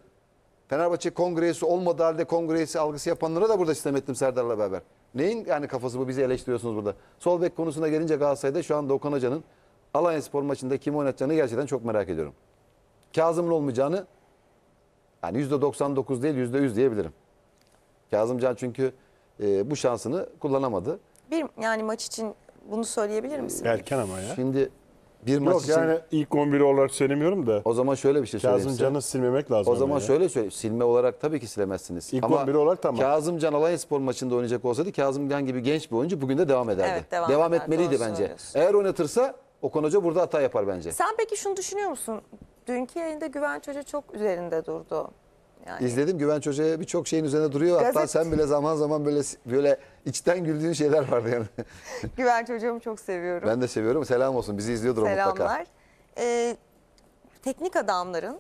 Fenerbahçe kongresi olmadığı halde kongresi algısı yapanlara da burada sistem ettim Serdar'la beraber. Neyin yani kafası bu bizi eleştiriyorsunuz burada. Sol bek konusuna gelince Galatasaray'da şu anda Okan Hoca'nın Alanya Spor maçında kimi oynatacağını gerçekten çok merak ediyorum. Kazım'ın olmayacağını yani %99 değil %100 diyebilirim. Kazımcan çünkü e, bu şansını kullanamadı. Bir yani maç için bunu söyleyebilir misin? Erken ama ya. Şimdi bir maç Yok için... yani ilk 11 olarak söylemiyorum da. O zaman şöyle bir şey söyleyeyim Kazım Can'ı silmemek lazım. O zaman yani. şöyle söyleyeyim. Silme olarak tabii ki silemezsiniz. İlk Ama 11 olarak tamam. Kazım Can Alanya Spor maçında oynayacak olsaydı Kazım Can gibi genç bir oyuncu bugün de devam ederdi. Evet, devam, devam ederdi, etmeliydi bence. Eğer oynatırsa Okan Hoca burada hata yapar bence. Sen peki şunu düşünüyor musun? Dünkü yayında Güven Hoca çok üzerinde durdu. Yani. İzledim güven çocuğa birçok şeyin üzerine duruyor. Gazet... Hatta sen bile zaman zaman böyle böyle içten güldüğün şeyler vardı yani. [laughs] Güven çocuğumu çok seviyorum. Ben de seviyorum. Selam olsun. Bizi izliyordur Selamlar. mutlaka. Selamlar. Ee, teknik adamların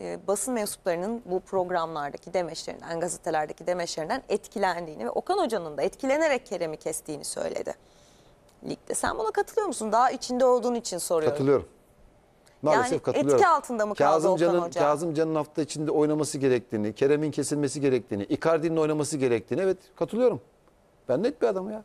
e, basın mensuplarının bu programlardaki demeçlerinden, gazetelerdeki demeçlerinden etkilendiğini ve Okan Hoca'nın da etkilenerek Kerem'i kestiğini söyledi. Ligde. Sen buna katılıyor musun? Daha içinde olduğun için soruyorum. Katılıyorum. Maalesef yani katılıyorum. etki altında mı kaldı Kazımcan'ın, Okan Hoca? Kazımcan'ın hafta içinde oynaması gerektiğini, Kerem'in kesilmesi gerektiğini, Icardi'nin oynaması gerektiğini evet katılıyorum. Ben net bir adamım ya.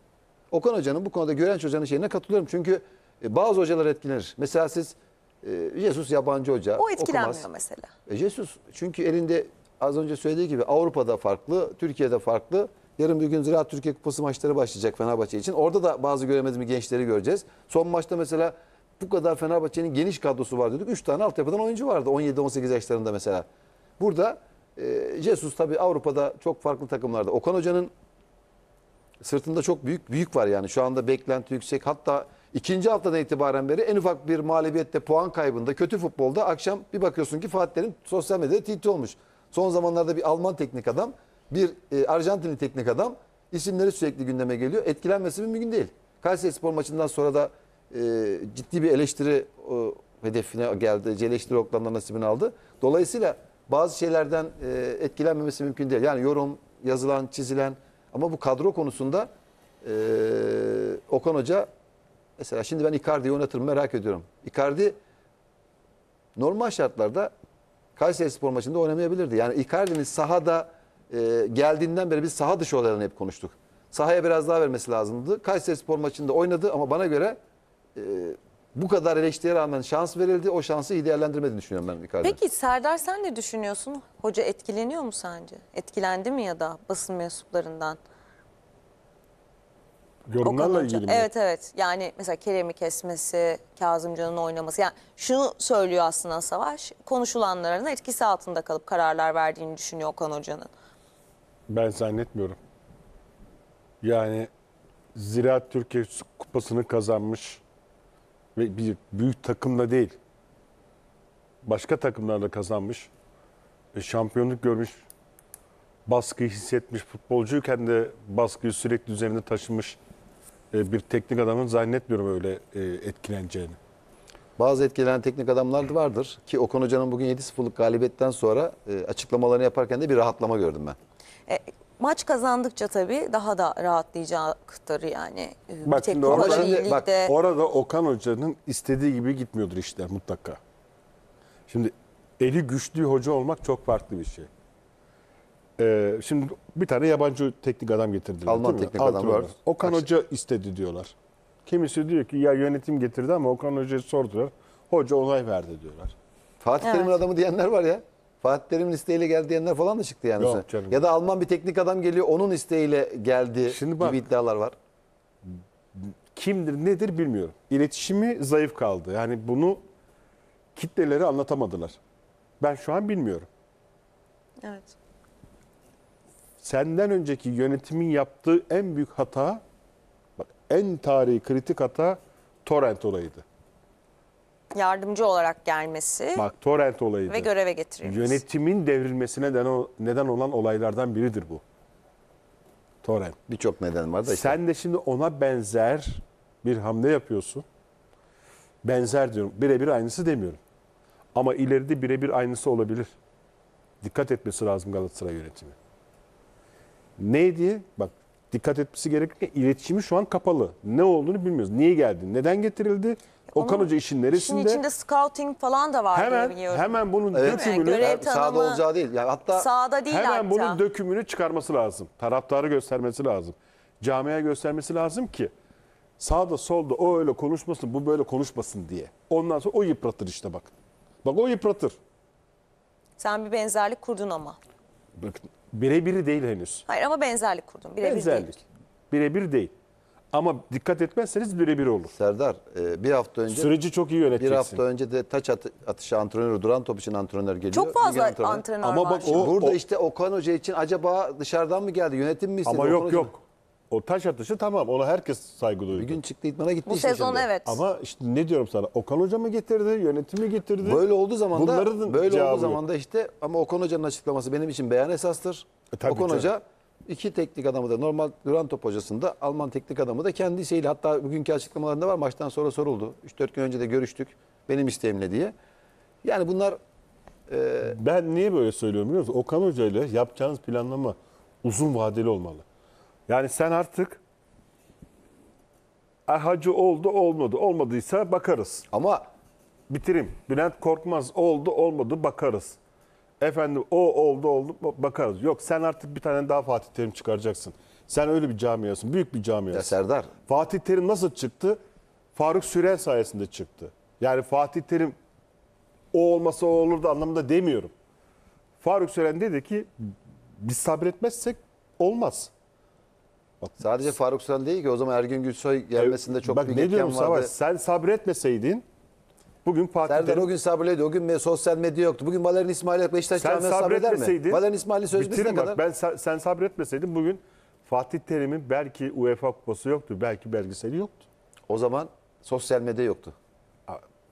Okan Hoca'nın bu konuda Görenç Hoca'nın şeyine katılıyorum. Çünkü e, bazı hocalar etkilenir. Mesela siz e, Jesus yabancı hoca. O etkilenmiyor okumaz. mesela. E, Jesus çünkü elinde az önce söylediği gibi Avrupa'da farklı, Türkiye'de farklı. Yarın bir gün Ziraat Türkiye Kupası maçları başlayacak Fenerbahçe için. Orada da bazı göremediğimiz gençleri göreceğiz. Son maçta mesela bu kadar Fenerbahçe'nin geniş kadrosu var dedik. 3 tane altyapıdan oyuncu vardı 17-18 yaşlarında mesela. Burada e, Jesus tabii Avrupa'da çok farklı takımlarda. Okan Hoca'nın sırtında çok büyük büyük var yani. Şu anda beklenti yüksek. Hatta ikinci haftadan itibaren beri en ufak bir mağlubiyette, puan kaybında, kötü futbolda akşam bir bakıyorsun ki Fatih'lerin sosyal medyada tweet'i olmuş. Son zamanlarda bir Alman teknik adam, bir e, Arjantinli teknik adam isimleri sürekli gündeme geliyor. Etkilenmesi mümkün değil. Kayseri Spor maçından sonra da e, ciddi bir eleştiri e, hedefine geldi. Eleştiri oklarından nasibini aldı. Dolayısıyla bazı şeylerden e, etkilenmemesi mümkün değil. Yani yorum, yazılan, çizilen ama bu kadro konusunda e, Okan Hoca mesela şimdi ben Icardi'yi oynatırım merak ediyorum. Icardi normal şartlarda Kayseri Spor maçında oynamayabilirdi. Yani Icardi'nin sahada e, geldiğinden beri biz saha dışı olaylarını hep konuştuk. Sahaya biraz daha vermesi lazımdı. Kayseri Spor maçında oynadı ama bana göre ee, bu kadar eleştiriye rağmen şans verildi. O şansı iyi değerlendirmediğini düşünüyorum ben Icardi. Peki Serdar sen ne düşünüyorsun? Hoca etkileniyor mu sence? Etkilendi mi ya da basın mensuplarından? Yorumlarla Okan ilgili mi? Evet evet. Yani mesela Kerem'i kesmesi, Kazımcan'ın oynaması. Yani şunu söylüyor aslında Savaş. Konuşulanların etkisi altında kalıp kararlar verdiğini düşünüyor Okan Hoca'nın. Ben zannetmiyorum. Yani Ziraat Türkiye Kupası'nı kazanmış ve bir büyük takımla değil başka takımlarla kazanmış, e, şampiyonluk görmüş, baskıyı hissetmiş futbolcuyken de baskıyı sürekli üzerinde taşımış e, bir teknik adamın zannetmiyorum öyle e, etkileneceğini. Bazı etkilenen teknik adamlar da vardır ki Okan Hoca'nın bugün 7-0'lık galibiyetten sonra açıklamalarını yaparken de bir rahatlama gördüm ben. E maç kazandıkça tabii daha da rahatlayacaktır yani. Ee, bir Bak, tek şimdi bak orada Okan Hoca'nın istediği gibi gitmiyordur işler mutlaka. Şimdi eli güçlü hoca olmak çok farklı bir şey. Ee, şimdi bir tane yabancı teknik adam getirdiler. Alman değil mi? teknik adam var. Okan Hoca istedi diyorlar. Kimisi diyor ki ya yönetim getirdi ama Okan Hoca'yı sordular. Hoca onay verdi diyorlar. Fatih Terim'in adamı diyenler var ya. Fatih Terim'in isteğiyle geldi diyenler falan da çıktı yani. Yok canım. Ya da Alman bir teknik adam geliyor onun isteğiyle geldi Şimdi bak, gibi iddialar var. Kimdir nedir bilmiyorum. İletişimi zayıf kaldı. Yani bunu kitlelere anlatamadılar. Ben şu an bilmiyorum. Evet. Senden önceki yönetimin yaptığı en büyük hata, bak en tarihi kritik hata torrent olayıydı yardımcı olarak gelmesi Bak torrent olayıydı. ve göreve getirilmesi. Yönetimin devrilmesine neden- olan olaylardan biridir bu. Torrent. Birçok neden var da işte. Sen de şimdi ona benzer bir hamle yapıyorsun. Benzer diyorum. Birebir aynısı demiyorum. Ama ileride birebir aynısı olabilir. Dikkat etmesi lazım Galatasaray yönetimi. Neydi? Bak dikkat etmesi gerekirken iletişimi şu an kapalı. Ne olduğunu bilmiyoruz. Niye geldi? Neden getirildi? Okan Onun Hoca işin neresinde? İşin içinde scouting falan da var hemen, diye biliyorum. Hemen bunun evet. dökümünü yani tanımı, sahada olacağı değil. Yani hatta sahada değil hemen hatta. bunun dökümünü çıkarması lazım. Taraftarı göstermesi lazım. Camiye göstermesi lazım ki sağda solda o öyle konuşmasın, bu böyle konuşmasın diye. Ondan sonra o yıpratır işte bak. Bak o yıpratır. Sen bir benzerlik kurdun ama. Bakın Birebir değil henüz. Hayır ama benzerlik kurdum. Birebir benzerlik. Birebir değil. Ama dikkat etmezseniz birebir olur. Serdar e, bir hafta önce süreci çok iyi yöneteceksin. Bir hafta önce de taç atışı antrenörü duran top için antrenör geliyor. Çok fazla antrenör, antrenör Ama bak var. O, burada o, işte Okan Hoca için acaba dışarıdan mı geldi? Yönetim mi istedi? Ama yok Okan yok. Hoca o taş atışı tamam ona herkes saygı duydu. Bir gün çıktı idmana gitti Bu sezon şimdi. evet. Ama işte ne diyorum sana Okan Hoca mı getirdi yönetimi getirdi. Böyle olduğu zaman da Bunların böyle cevabı olduğu yok. zaman da işte ama Okan Hoca'nın açıklaması benim için beyan esastır. E, tabii Okan ki. Hoca iki teknik adamı da normal duran top hocasında Alman teknik adamı da kendi şeyle hatta bugünkü açıklamalarında var maçtan sonra soruldu. 3-4 gün önce de görüştük benim isteğimle diye. Yani bunlar e, Ben niye böyle söylüyorum biliyor musun? Okan Hoca ile yapacağınız planlama uzun vadeli olmalı. Yani sen artık e, hacı oldu olmadı. Olmadıysa bakarız. Ama bitireyim. Bülent Korkmaz oldu olmadı bakarız. Efendim o oldu oldu bakarız. Yok sen artık bir tane daha Fatih Terim çıkaracaksın. Sen öyle bir camiyasın Büyük bir camiyasın. Ya Serdar. Fatih Terim nasıl çıktı? Faruk Süren sayesinde çıktı. Yani Fatih Terim o olmasa o olurdu anlamında demiyorum. Faruk Süren dedi ki biz sabretmezsek olmaz. Bak, Sadece Faruk Sen değil ki o zaman Ergün Gülsoy gelmesinde e, çok bak büyük etken vardı. Savaş sen sabretmeseydin bugün Fatih Serdar Terim- o gün sabrediyordu. O gün me- sosyal medya yoktu. Bugün Valerian İsmail'e Beşiktaş sen sabreder mi? sabretmeseydin Valerian İsmail'in sözleşmesi kadar? ben sen, sabretmeseydin bugün Fatih Terim'in belki UEFA kupası yoktu belki belgeseli yoktu. O zaman sosyal medya yoktu.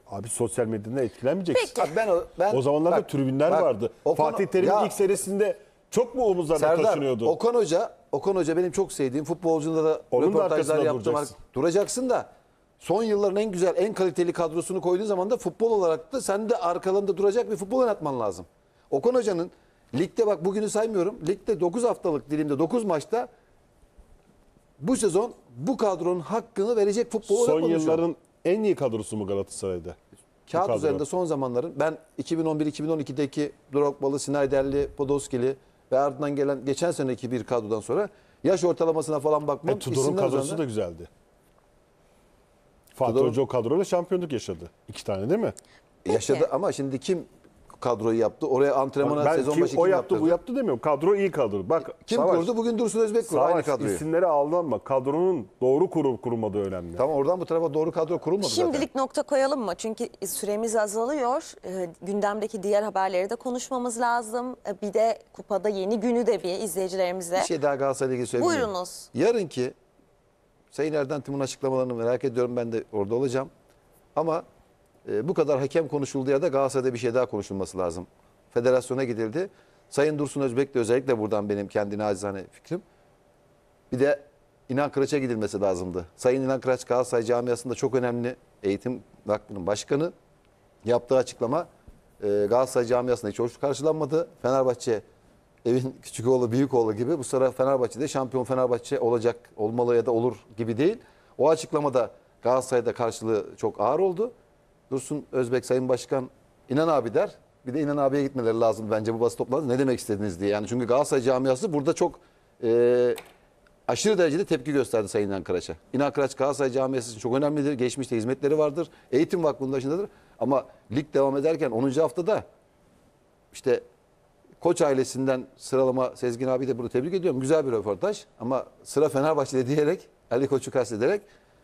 Abi sosyal medyada etkilenmeyeceksin. Abi ben ben, O zamanlarda bak, tribünler bak, vardı. Okan- Fatih Terim'in ilk serisinde çok mu omuzlarına taşınıyordu? Okan Hoca Okan Hoca benim çok sevdiğim futbolcunda da Onun da röportajlar arkasında yaptım. duracaksın. Duracaksın da son yılların en güzel, en kaliteli kadrosunu koyduğun zaman da futbol olarak da sen de arkalarında duracak bir futbol oynatman lazım. Okan Hoca'nın ligde bak bugünü saymıyorum. Ligde 9 haftalık dilimde 9 maçta bu sezon bu kadronun hakkını verecek futbol Son yılların en iyi kadrosu mu Galatasaray'da? Bu Kağıt üzerinde son zamanların ben 2011-2012'deki Drogbalı, Snyder'li, Podolski'li, ve ardından gelen geçen seneki bir kadrodan sonra yaş ortalamasına falan bakmam. E, Tudor'un kadrosu üzerinde- da güzeldi. Fatih Tudor'un- Hoca o kadroyla şampiyonluk yaşadı. İki tane değil mi? Yaşadı ama şimdi kim kadroyu yaptı. Oraya antrenmana ben sezon başı kim o yaptı, yaptırdı? bu yaptı demiyorum. Kadro iyi kadro. Bak kim Savaş, kurdu? Bugün Dursun Özbek kurdu Savaş, aynı kadroyu. isimlere aldanma. Kadronun doğru kurup kurulmadığı önemli. Tamam oradan bu tarafa doğru kadro kurulmadı Şimdilik zaten. nokta koyalım mı? Çünkü süremiz azalıyor. E, gündemdeki diğer haberleri de konuşmamız lazım. E, bir de kupada yeni günü de bir izleyicilerimize. Bir şey daha Galatasaray'la ilgili söyleyeyim. Buyurunuz. Yarınki Sayın Erden Timur'un açıklamalarını merak ediyorum. Ben de orada olacağım. Ama ee, bu kadar hakem konuşuldu ya da Galatasaray'da bir şey daha konuşulması lazım. Federasyona gidildi. Sayın Dursun Özbek de özellikle buradan benim kendi nacizane fikrim. Bir de İnan Kıraç'a gidilmesi lazımdı. Sayın İnan Kıraç Galatasaray camiasında çok önemli eğitim vakfının başkanı. Yaptığı açıklama e, Galatasaray camiasında hiç hoş karşılanmadı. Fenerbahçe evin [laughs] küçük oğlu büyük oğlu gibi bu sıra Fenerbahçe'de şampiyon Fenerbahçe olacak olmalı ya da olur gibi değil. O açıklamada Galatasaray'da karşılığı çok ağır oldu. Dursun Özbek Sayın Başkan İnan abi der. Bir de İnan abiye gitmeleri lazım bence bu basın toplantısı. Ne demek istediniz diye. Yani çünkü Galatasaray camiası burada çok e, aşırı derecede tepki gösterdi Sayın İnan Karaç'a. İnan Karaç Galatasaray camiası için çok önemlidir. Geçmişte hizmetleri vardır. Eğitim Vakfı'nın başındadır. Ama lig devam ederken 10. haftada işte Koç ailesinden sıralama Sezgin abi de burada tebrik ediyorum. Güzel bir röportaj ama sıra Fenerbahçe'de diyerek Ali Koç'u kastederek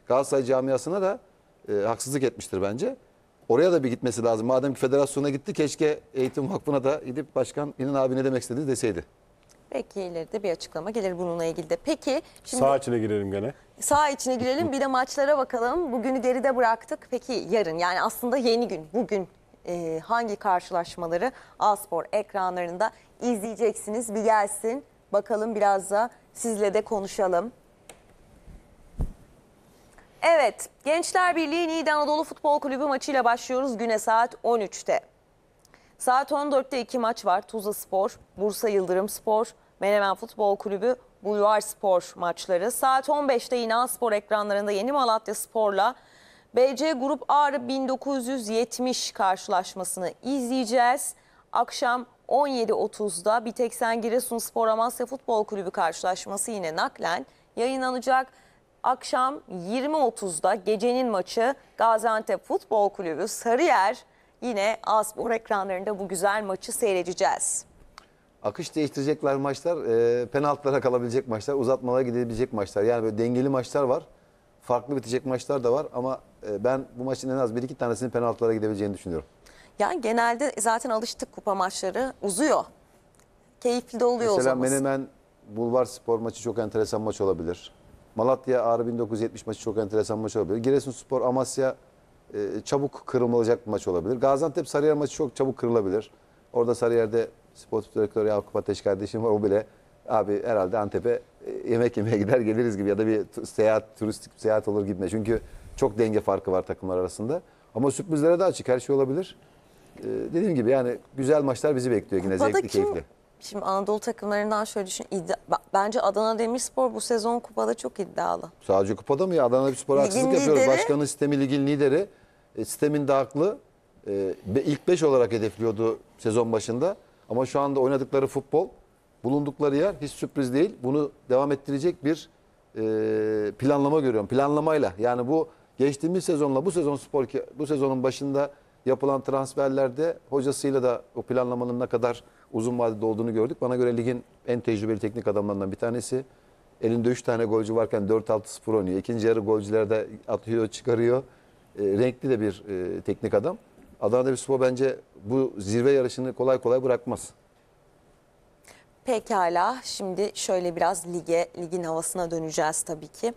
Galatasaray camiasına da e, haksızlık etmiştir bence. Oraya da bir gitmesi lazım. Madem ki federasyona gitti keşke Eğitim Vakfı'na da gidip başkan İnan abi ne demek istediğini deseydi. Peki ileride bir açıklama gelir bununla ilgili de. Peki şimdi... Sağ içine girelim gene. Sağ içine girelim bir de maçlara bakalım. Bugünü geride bıraktık. Peki yarın yani aslında yeni gün bugün e, hangi karşılaşmaları Aspor ekranlarında izleyeceksiniz. Bir gelsin bakalım biraz da sizle de konuşalım. Evet, Gençler Birliği Niğde Anadolu Futbol Kulübü maçıyla başlıyoruz güne saat 13'te. Saat 14'te iki maç var. Tuzla Spor, Bursa Yıldırım Spor, Menemen Futbol Kulübü, Bulvar Spor maçları. Saat 15'te yine Spor ekranlarında Yeni Malatya Spor'la BC Grup Ağrı 1970 karşılaşmasını izleyeceğiz. Akşam 17.30'da Biteksen Giresun Spor Amasya Futbol Kulübü karşılaşması yine naklen yayınlanacak akşam 20.30'da gecenin maçı Gaziantep Futbol Kulübü Sarıyer yine Aspor ekranlarında bu güzel maçı seyredeceğiz. Akış değiştirecekler maçlar, e, penaltılara kalabilecek maçlar, uzatmalara gidebilecek maçlar. Yani böyle dengeli maçlar var. Farklı bitecek maçlar da var ama e, ben bu maçın en az 1-2 tanesinin penaltılara gidebileceğini düşünüyorum. Yani genelde zaten alıştık kupa maçları uzuyor. Keyifli de oluyor Mesela o zaman. Mesela Menemen Bulvar Spor maçı çok enteresan maç olabilir. Malatya Ağrı 1970 maçı çok enteresan maç olabilir. Giresunspor Amasya e, çabuk kırılacak bir maç olabilir. Gaziantep Sarıyer maçı çok çabuk kırılabilir. Orada Sarıyer'de sportif direktör Yakup Ateş kardeşim var. O bile abi herhalde Antep'e e, yemek yemeye gider geliriz gibi ya da bir seyahat turistik seyahat olur gitme. Çünkü çok denge farkı var takımlar arasında. Ama sürprizlere de açık her şey olabilir. Ee, dediğim gibi yani güzel maçlar bizi bekliyor yine zevkli kim keyifli. Şimdi Anadolu takımlarından şöyle düşün. İddia, bence Adana Demirspor bu sezon kupada çok iddialı. Sadece kupada mı ya? Adana Demirspor haksızlık lideri, yapıyoruz. Başkanın sistemi ligin lideri. E, sistemin de haklı. E, ilk 5 olarak hedefliyordu sezon başında. Ama şu anda oynadıkları futbol, bulundukları yer hiç sürpriz değil. Bunu devam ettirecek bir e, planlama görüyorum. Planlamayla yani bu geçtiğimiz sezonla bu sezon spor ki bu sezonun başında yapılan transferlerde hocasıyla da o planlamanın ne kadar uzun vadede olduğunu gördük. Bana göre ligin en tecrübeli teknik adamlarından bir tanesi. Elinde 3 tane golcü varken 4-6-0 oynuyor. İkinci yarı golcülerde atıyor, çıkarıyor. E, renkli de bir e, teknik adam. Adana Demirspor bence bu zirve yarışını kolay kolay bırakmaz. Pekala. Şimdi şöyle biraz lige, ligin havasına döneceğiz tabii ki.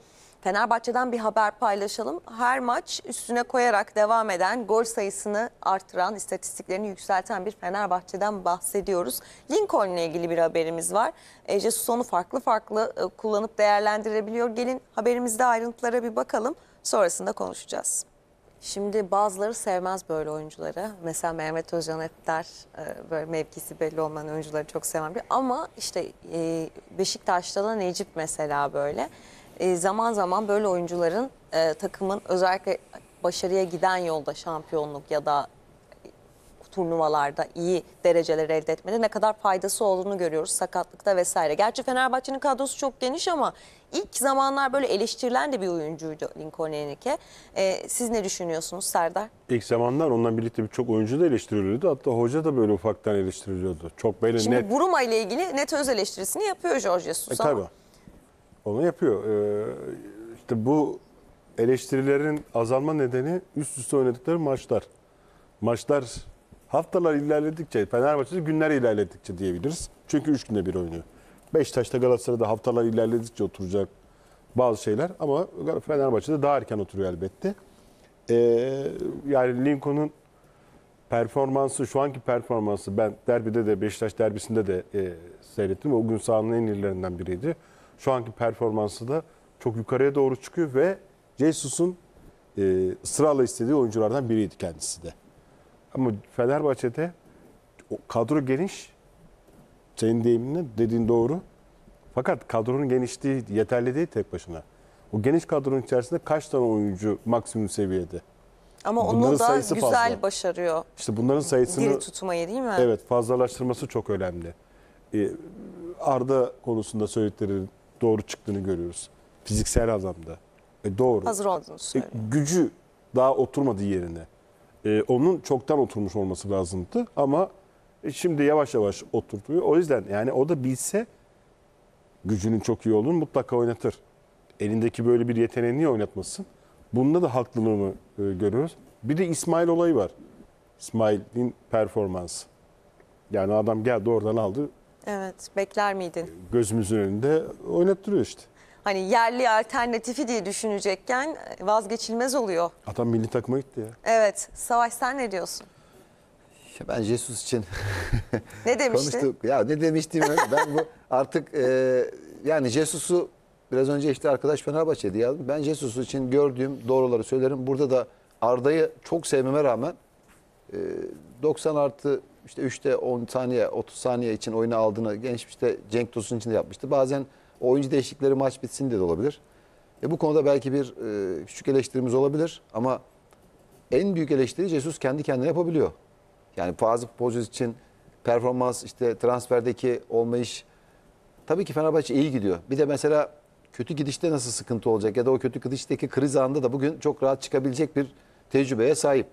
Fenerbahçe'den bir haber paylaşalım. Her maç üstüne koyarak devam eden, gol sayısını artıran, istatistiklerini yükselten bir Fenerbahçe'den bahsediyoruz. Lincoln'la ilgili bir haberimiz var. Ece Jesus farklı farklı e, kullanıp değerlendirebiliyor. Gelin haberimizde ayrıntılara bir bakalım. Sonrasında konuşacağız. Şimdi bazıları sevmez böyle oyuncuları. Mesela Mehmet Özcan hep der e, böyle mevkisi belli olmayan oyuncuları çok seven Ama işte e, Beşiktaş'ta da Necip mesela böyle. E, zaman zaman böyle oyuncuların e, takımın özellikle başarıya giden yolda şampiyonluk ya da turnuvalarda iyi dereceler elde etmede ne kadar faydası olduğunu görüyoruz sakatlıkta vesaire. Gerçi Fenerbahçe'nin kadrosu çok geniş ama ilk zamanlar böyle eleştirilen de bir oyuncuydu Lincoln Enrique. Ee, siz ne düşünüyorsunuz Serdar? İlk zamanlar ondan birlikte birçok oyuncu da eleştiriliyordu. Hatta hoca da böyle ufaktan eleştiriliyordu. Çok böyle Şimdi net. Şimdi Buruma ile ilgili net öz eleştirisini yapıyor Jorge Jesus e, ama onu yapıyor. Ee, işte bu eleştirilerin azalma nedeni üst üste oynadıkları maçlar. Maçlar haftalar ilerledikçe, Fenerbahçe'de günler ilerledikçe diyebiliriz. Çünkü üç günde bir oynuyor. Beşiktaş'ta Galatasaray'da haftalar ilerledikçe oturacak bazı şeyler ama Fenerbahçe'de daha erken oturuyor elbette. Ee, yani Lincoln'un performansı, şu anki performansı ben derbide de Beşiktaş derbisinde de e, seyrettim. O gün sahanın en irilerinden biriydi şu anki performansı da çok yukarıya doğru çıkıyor ve Jesus'un e, ısrarla istediği oyunculardan biriydi kendisi de. Ama Fenerbahçe'de o kadro geniş. Senin deyiminle dediğin doğru. Fakat kadronun genişliği yeterli değil tek başına. O geniş kadronun içerisinde kaç tane oyuncu maksimum seviyede? Ama bunların onu da güzel fazla. başarıyor. İşte bunların sayısını... Diri tutmayı değil mi? Evet fazlalaştırması çok önemli. Ee, Arda konusunda söylediklerin doğru çıktığını görüyoruz. Fiziksel anlamda. E doğru. Hazır olduğunu e, söylüyor. E, gücü daha oturmadı yerine. E, onun çoktan oturmuş olması lazımdı ama e, şimdi yavaş yavaş oturtuyor. O yüzden yani o da bilse gücünün çok iyi olduğunu mutlaka oynatır. Elindeki böyle bir yeteneği niye oynatmasın? Bunda da haklılığını e, görüyoruz. Bir de İsmail olayı var. İsmail'in performansı. Yani adam geldi oradan aldı Evet, bekler miydin? Gözümüzün önünde oynattırıyor işte. Hani yerli alternatifi diye düşünecekken vazgeçilmez oluyor. Adam milli takıma gitti ya. Evet, Savaş sen ne diyorsun? Ya Ben Jesus için [laughs] Ne demiştin? konuştuk. Ya ne demiştim ben? ben bu artık e, yani Jesus'u biraz önce işte arkadaş Fenerbahçe diye aldım. Ben Jesus için gördüğüm doğruları söylerim. Burada da Arda'yı çok sevmeme rağmen e, 90 artı işte 3'te 10 saniye 30 saniye için oyunu aldığını genç işte Cenk Tosun için de yapmıştı. Bazen oyuncu değişikleri maç bitsin diye de olabilir. E bu konuda belki bir e, küçük eleştirimiz olabilir ama en büyük eleştiri Jesus kendi kendine yapabiliyor. Yani bazı pozisyon için performans işte transferdeki olmayış tabii ki Fenerbahçe iyi gidiyor. Bir de mesela kötü gidişte nasıl sıkıntı olacak ya da o kötü gidişteki kriz anında da bugün çok rahat çıkabilecek bir tecrübeye sahip.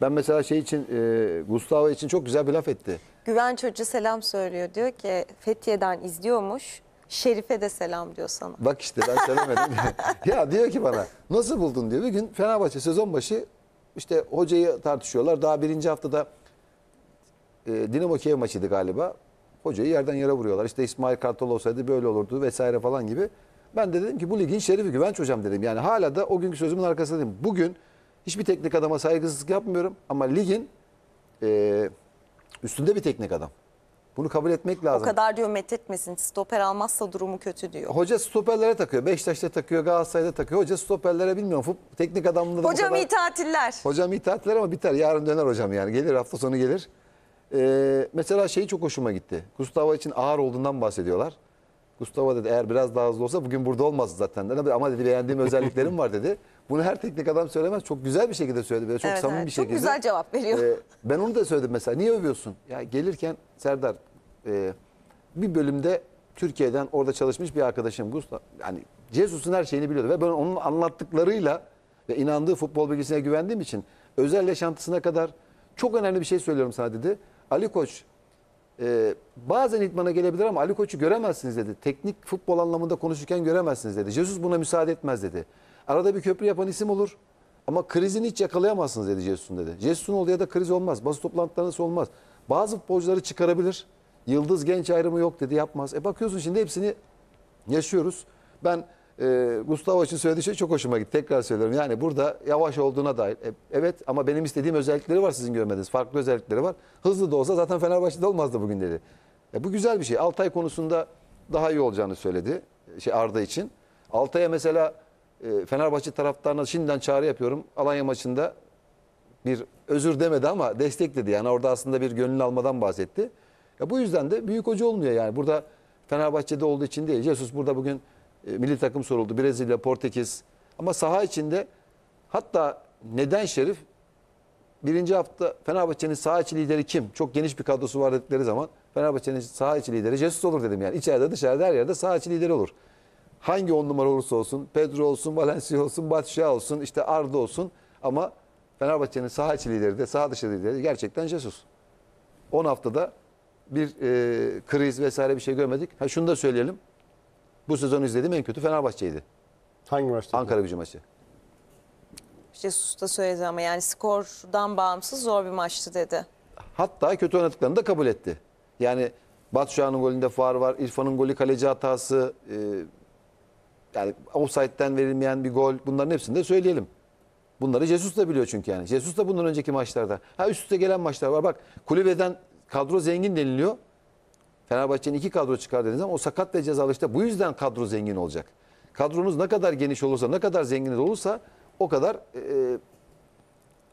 Ben mesela şey için e, Gustavo için çok güzel bir laf etti. Güven çocuğu selam söylüyor. Diyor ki Fethiye'den izliyormuş. Şerife de selam diyor sana. Bak işte ben söylemedim. [laughs] ya diyor ki bana nasıl buldun diyor. Bir gün Fenerbahçe sezon başı işte hocayı tartışıyorlar. Daha birinci haftada e, Dinamo Kiev maçıydı galiba. Hocayı yerden yere vuruyorlar. İşte İsmail Kartal olsaydı böyle olurdu vesaire falan gibi. Ben de dedim ki bu ligin şerifi Güvenç hocam dedim. Yani hala da o günkü sözümün arkasındayım. Bugün Hiçbir teknik adama saygısızlık yapmıyorum ama ligin e, üstünde bir teknik adam. Bunu kabul etmek lazım. O kadar diyor met etmesin Stoper almazsa durumu kötü diyor. Hoca stoperlere takıyor. Beşiktaş'ta takıyor, Galatasaray'da takıyor. Hoca stoperlere bilmiyorum. Fup, teknik adamları Hocam kadar... iyi tatiller. Hocam iyi tatiller ama biter. Yarın döner hocam yani. Gelir hafta sonu gelir. Ee, mesela şeyi çok hoşuma gitti. Gustavo için ağır olduğundan bahsediyorlar. Gustavo dedi eğer biraz daha hızlı olsa bugün burada olmazdı zaten. Ama dedi beğendiğim özelliklerim var dedi. Bunu her teknik adam söylemez. Çok güzel bir şekilde söyledi. Böyle çok evet, samimi evet. bir şekilde. Çok güzel cevap veriyor. Ee, ben onu da söyledim mesela. Niye övüyorsun? Ya gelirken Serdar e, bir bölümde Türkiye'den orada çalışmış bir arkadaşım Gustav. Yani Jesus'un her şeyini biliyordu. Ve ben onun anlattıklarıyla ve inandığı futbol bilgisine güvendiğim için özel yaşantısına kadar çok önemli bir şey söylüyorum sana dedi. Ali Koç e, bazen idmana gelebilir ama Ali Koç'u göremezsiniz dedi. Teknik futbol anlamında konuşurken göremezsiniz dedi. Jesus buna müsaade etmez dedi. Arada bir köprü yapan isim olur. Ama krizini hiç yakalayamazsınız dedi Cesun dedi. Cesun oldu ya da kriz olmaz. bazı toplantılarınız olmaz. Bazı futbolcuları çıkarabilir. Yıldız genç ayrımı yok dedi yapmaz. E bakıyorsun şimdi hepsini yaşıyoruz. Ben e, Gustavo için söylediği şey çok hoşuma gitti. Tekrar söylüyorum. Yani burada yavaş olduğuna dair. E, evet ama benim istediğim özellikleri var sizin görmediğiniz. Farklı özellikleri var. Hızlı da olsa zaten Fenerbahçe'de olmazdı bugün dedi. E, bu güzel bir şey. Altay konusunda daha iyi olacağını söyledi. Şey Arda için. Altay'a mesela ee, Fenerbahçe taraftarına şimdiden çağrı yapıyorum. Alanya maçında bir özür demedi ama destekledi. Yani orada aslında bir gönül almadan bahsetti. Ya bu yüzden de büyük hoca olmuyor yani. Burada Fenerbahçe'de olduğu için değil. Jesus burada bugün e, milli takım soruldu. Brezilya, Portekiz. Ama saha içinde hatta neden Şerif birinci hafta Fenerbahçe'nin saha içi lideri kim? Çok geniş bir kadrosu var dedikleri zaman Fenerbahçe'nin saha içi lideri Jesus olur dedim yani. İçeride dışarıda her yerde saha içi lideri olur hangi on numara olursa olsun Pedro olsun, Valencia olsun, Batşa olsun, işte Arda olsun ama Fenerbahçe'nin saha içi lideri de saha dışı lideri de gerçekten Jesus. 10 haftada bir e, kriz vesaire bir şey görmedik. Ha şunu da söyleyelim. Bu sezon izlediğim en kötü Fenerbahçe'ydi. Hangi maçtı? Ankara gücü maçı. Jesus da söyledi ama yani skordan bağımsız zor bir maçtı dedi. Hatta kötü oynadıklarını da kabul etti. Yani Batu Şah'ın golünde far var. İrfan'ın golü kaleci hatası. E, yani offside'den verilmeyen bir gol bunların hepsini de söyleyelim. Bunları Jesus da biliyor çünkü yani. Jesus da bundan önceki maçlarda. Ha üst üste gelen maçlar var. Bak kulübeden kadro zengin deniliyor. Fenerbahçe'nin iki kadro çıkar dediğiniz zaman o sakat ve cezalı işte bu yüzden kadro zengin olacak. Kadronuz ne kadar geniş olursa, ne kadar zengin olursa o kadar e,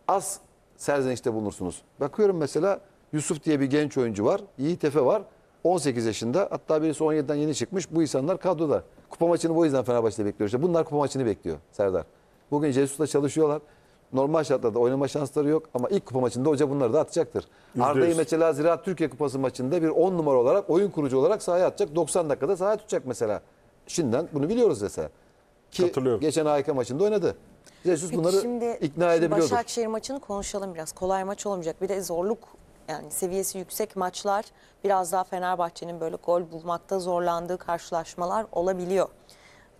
az serzenişte bulunursunuz. Bakıyorum mesela Yusuf diye bir genç oyuncu var. Yiğit Efe var. 18 yaşında. Hatta birisi 17'den yeni çıkmış. Bu insanlar kadroda. Kupa maçını bu yüzden Fenerbahçe'de bekliyor. İşte bunlar kupa maçını bekliyor Serdar. Bugün Jesus'la çalışıyorlar. Normal şartlarda oynama şansları yok ama ilk kupa maçında hoca bunları da atacaktır. Arda'yı mesela Ziraat Türkiye Kupası maçında bir 10 numara olarak oyun kurucu olarak sahaya atacak. 90 dakikada sahaya tutacak mesela. Şimdiden bunu biliyoruz mesela. Ki geçen AYK maçında oynadı. Jesus Peki bunları şimdi ikna edebiliyordu. Başakşehir maçını konuşalım biraz. Kolay maç olmayacak. Bir de zorluk yani seviyesi yüksek maçlar biraz daha Fenerbahçe'nin böyle gol bulmakta zorlandığı karşılaşmalar olabiliyor.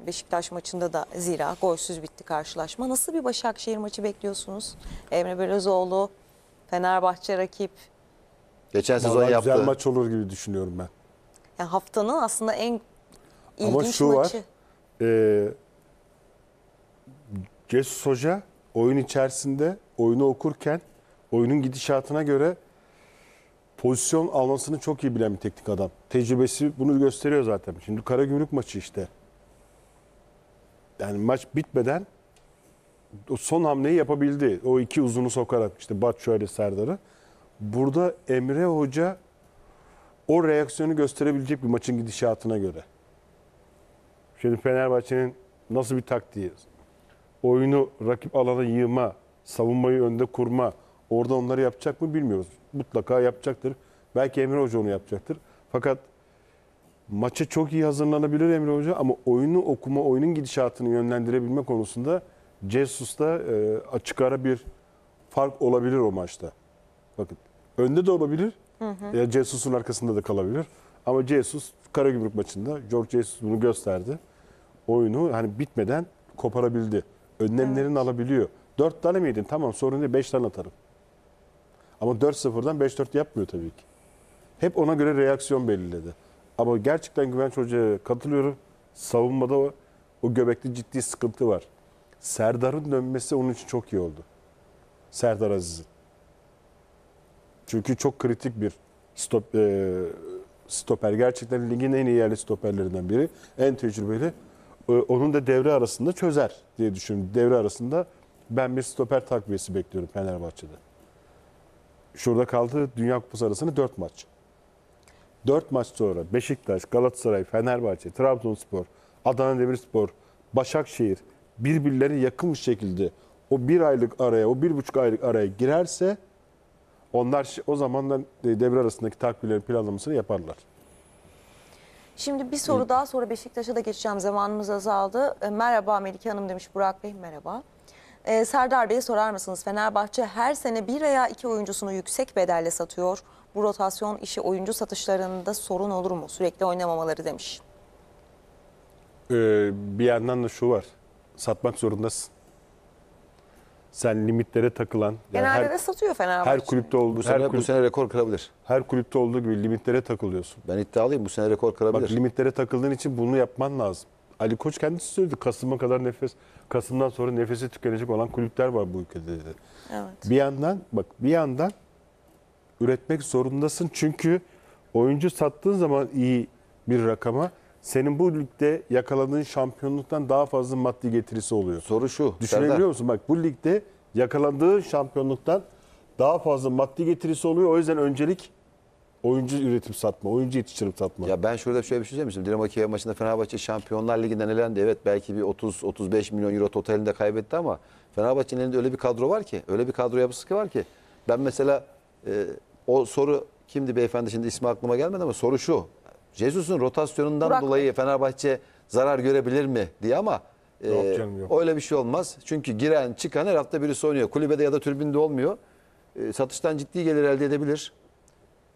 Beşiktaş maçında da zira golsüz bitti karşılaşma. Nasıl bir Başakşehir maçı bekliyorsunuz? Emre Belözoğlu, Fenerbahçe rakip. Geçen sezon Vallahi yaptı. Güzel maç olur gibi düşünüyorum ben. Yani haftanın aslında en ilginç maçı. Ama şu maçı. var. E, Cesus Hoca oyun içerisinde oyunu okurken oyunun gidişatına göre pozisyon almasını çok iyi bilen bir teknik adam. Tecrübesi bunu gösteriyor zaten. Şimdi Karagümrük maçı işte. Yani maç bitmeden o son hamleyi yapabildi. O iki uzunu sokarak işte Bat şöyle Serdar'ı. Burada Emre Hoca o reaksiyonu gösterebilecek bir maçın gidişatına göre. Şimdi Fenerbahçe'nin nasıl bir taktiği? Oyunu rakip alana yığma, savunmayı önde kurma, Orada onları yapacak mı bilmiyoruz. Mutlaka yapacaktır. Belki Emre Hoca onu yapacaktır. Fakat maça çok iyi hazırlanabilir Emre Hoca ama oyunu okuma, oyunun gidişatını yönlendirebilme konusunda Cesus'ta e, açık ara bir fark olabilir o maçta. Bakın önde de olabilir. Ya Cesus'un arkasında da kalabilir. Ama Jesus Karagümrük maçında George Jesus bunu gösterdi. Oyunu hani bitmeden koparabildi. Önlemlerini evet. alabiliyor. Dört tane miydin? Tamam sorun değil. Beş tane atarım. Ama 4-0'dan 5-4 yapmıyor tabii ki. Hep ona göre reaksiyon belirledi. Ama gerçekten Güvenç Hoca'ya katılıyorum. Savunmada o, o göbekte ciddi sıkıntı var. Serdar'ın dönmesi onun için çok iyi oldu. Serdar Aziz'in. Çünkü çok kritik bir stop, e, stoper. Gerçekten ligin en iyi yerli stoperlerinden biri. En tecrübeli. E, onun da devre arasında çözer diye düşünüyorum. Devre arasında ben bir stoper takviyesi bekliyorum Fenerbahçe'de şurada kaldı Dünya Kupası arasında 4 maç. 4 maç sonra Beşiktaş, Galatasaray, Fenerbahçe, Trabzonspor, Adana Demirspor, Başakşehir birbirleri yakınmış şekilde o bir aylık araya, o bir buçuk aylık araya girerse onlar o zamanlar e, devre arasındaki takvimlerin planlamasını yaparlar. Şimdi bir soru daha sonra Beşiktaş'a da geçeceğim. Zamanımız azaldı. E, merhaba Melike Hanım demiş Burak Bey. Merhaba. Ee, Serdar Bey'e sorar mısınız? Fenerbahçe her sene bir veya iki oyuncusunu yüksek bedelle satıyor. Bu rotasyon işi oyuncu satışlarında sorun olur mu? Sürekli oynamamaları demiş. Ee, bir yandan da şu var. Satmak zorundasın. Sen limitlere takılan. Yani Genelde her, de satıyor Fenerbahçe. Her kulüpte olduğu bu sene, kulüp, bu sene rekor kırabilir. Her kulüpte olduğu gibi limitlere takılıyorsun. Ben iddialıyım bu sene rekor kırabilir. Bak limitlere takıldığın için bunu yapman lazım. Ali Koç kendisi söyledi. Kasım'a kadar nefes, Kasım'dan sonra nefesi tükenecek olan kulüpler var bu ülkede dedi. Evet. Bir yandan bak bir yandan üretmek zorundasın çünkü oyuncu sattığın zaman iyi bir rakama senin bu ligde yakaladığın şampiyonluktan daha fazla maddi getirisi oluyor. Soru şu. Düşünebiliyor musun? Bak bu ligde yakaladığın şampiyonluktan daha fazla maddi getirisi oluyor. O yüzden öncelik Oyuncu üretim satma, oyuncu yetiştirip satma. Ya ben şurada şöyle bir şey söyleyeyim misin? Dinamo Kiev maçında Fenerbahçe Şampiyonlar Ligi'nden elendi. Evet belki bir 30-35 milyon euro totalinde kaybetti ama Fenerbahçe'nin elinde öyle bir kadro var ki, öyle bir kadro yapısı ki var ki. Ben mesela e, o soru kimdi beyefendi şimdi ismi aklıma gelmedi ama soru şu. Jesus'un rotasyonundan Burak dolayı Fenerbahçe zarar görebilir mi diye ama e, yok canım, yok. öyle bir şey olmaz. Çünkü giren çıkan her hafta birisi oynuyor. Kulübede ya da türbünde olmuyor. E, satıştan ciddi gelir elde edebilir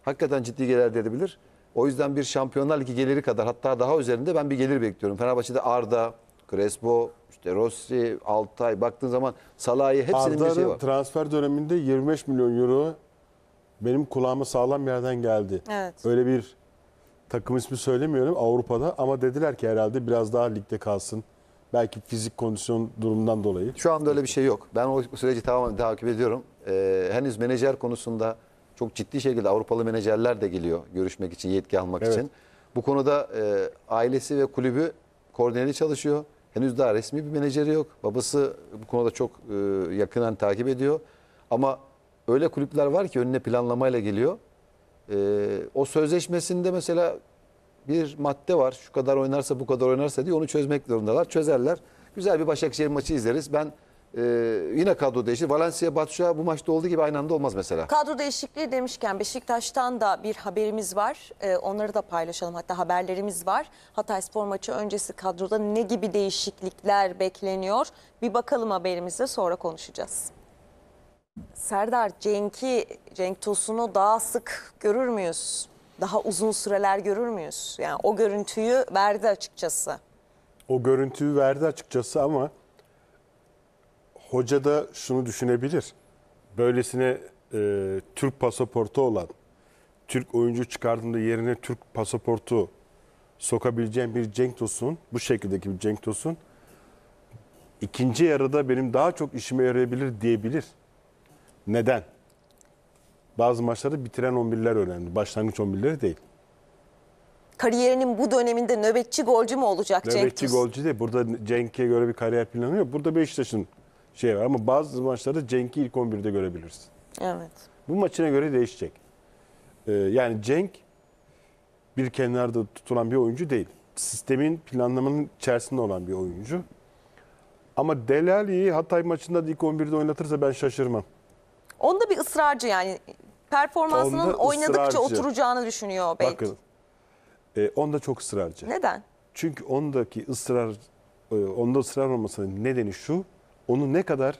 hakikaten ciddi gelir elde edebilir. O yüzden bir Şampiyonlar Ligi geliri kadar hatta daha üzerinde ben bir gelir bekliyorum. Fenerbahçe'de Arda, Crespo, işte Rossi, Altay baktığın zaman Salah'ı hepsinin Arda'nın bir şeyi var. transfer döneminde 25 milyon euro benim kulağıma sağlam bir yerden geldi. Evet. Öyle bir takım ismi söylemiyorum Avrupa'da ama dediler ki herhalde biraz daha ligde kalsın. Belki fizik kondisyon durumundan dolayı. Şu anda öyle bir şey yok. Ben o süreci tamamen takip ediyorum. Ee, henüz menajer konusunda çok ciddi şekilde Avrupalı menajerler de geliyor görüşmek için, yetki almak evet. için. Bu konuda e, ailesi ve kulübü koordineli çalışıyor. Henüz daha resmi bir menajeri yok. Babası bu konuda çok e, yakından takip ediyor. Ama öyle kulüpler var ki önüne planlamayla geliyor. E, o sözleşmesinde mesela bir madde var. Şu kadar oynarsa bu kadar oynarsa diye onu çözmek zorundalar. Çözerler. Güzel bir Başakşehir maçı izleriz. Ben ee, yine kadro değişti. Valencia, Batşua bu maçta olduğu gibi aynı anda olmaz mesela. Kadro değişikliği demişken Beşiktaş'tan da bir haberimiz var. Ee, onları da paylaşalım. Hatta haberlerimiz var. Hatay Spor maçı öncesi kadroda ne gibi değişiklikler bekleniyor? Bir bakalım haberimizde sonra konuşacağız. Serdar Cenk'i, Cenk Tosun'u daha sık görür müyüz? Daha uzun süreler görür müyüz? Yani o görüntüyü verdi açıkçası. O görüntüyü verdi açıkçası ama hoca da şunu düşünebilir. Böylesine e, Türk pasaportu olan, Türk oyuncu çıkardığında yerine Türk pasaportu sokabileceğim bir Cenk Tosun, bu şekildeki bir Cenk Tosun ikinci yarıda benim daha çok işime yarayabilir diyebilir. Neden? Bazı maçları bitiren 11'ler önemli. Başlangıç 11'leri değil. Kariyerinin bu döneminde nöbetçi golcü mü olacak Cenk Nöbetçi golcü değil. Burada Cenk'e göre bir kariyer planı yok. Burada Beşiktaş'ın şey var. Ama bazı maçlarda Cenk'i ilk 11'de görebilirsin. Evet. Bu maçına göre değişecek. Ee, yani Cenk bir kenarda tutulan bir oyuncu değil. Sistemin planlamanın içerisinde olan bir oyuncu. Ama Delali'yi Hatay maçında ilk 11'de oynatırsa ben şaşırmam. Onda bir ısrarcı yani performansının onda oynadıkça oturacağını düşünüyor belki. Bakın e, onda çok ısrarcı. Neden? Çünkü ondaki ısrar, e, onda ısrar olmasının nedeni şu onu ne kadar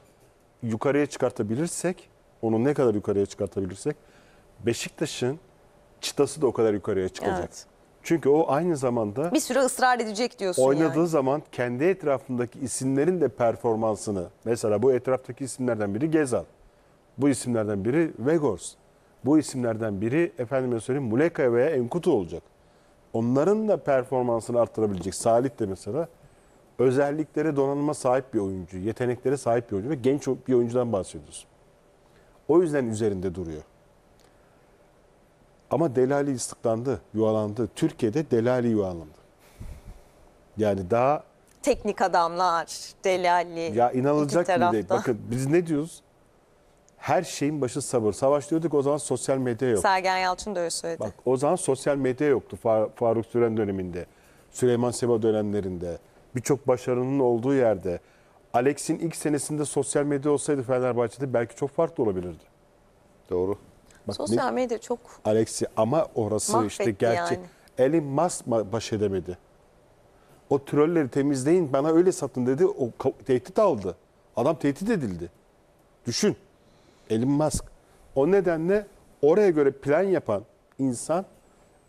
yukarıya çıkartabilirsek, onu ne kadar yukarıya çıkartabilirsek Beşiktaş'ın çıtası da o kadar yukarıya çıkacak. Evet. Çünkü o aynı zamanda bir süre ısrar edecek diyorsun Oynadığı yani. zaman kendi etrafındaki isimlerin de performansını mesela bu etraftaki isimlerden biri Gezal. Bu isimlerden biri Vegors. Bu isimlerden biri efendime söyleyeyim Muleka veya Enkutu olacak. Onların da performansını arttırabilecek. Salih de mesela özelliklere, donanıma sahip bir oyuncu, yeteneklere sahip bir oyuncu ve genç bir oyuncudan bahsediyoruz. O yüzden üzerinde duruyor. Ama Delali istiklandı, yuvalandı. Türkiye'de Delali yuvalandı. Yani daha... Teknik adamlar, Delali. Ya inanılacak bir değil. Bakın biz ne diyoruz? Her şeyin başı sabır. Savaş diyorduk o zaman sosyal medya yok. Sergen Yalçın da öyle söyledi. Bak o zaman sosyal medya yoktu Far Faruk Süren döneminde. Süleyman Seba dönemlerinde birçok başarının olduğu yerde Alex'in ilk senesinde sosyal medya olsaydı Fenerbahçe'de belki çok farklı olabilirdi. Doğru. Bak Sosyal ne- medya çok Alex'i ama orası işte Mahvetti gerçi Elin Musk ma- baş edemedi. O trolleri temizleyin bana öyle satın dedi. O tehdit aldı. Adam tehdit edildi. Düşün. Elon Musk. O nedenle oraya göre plan yapan insan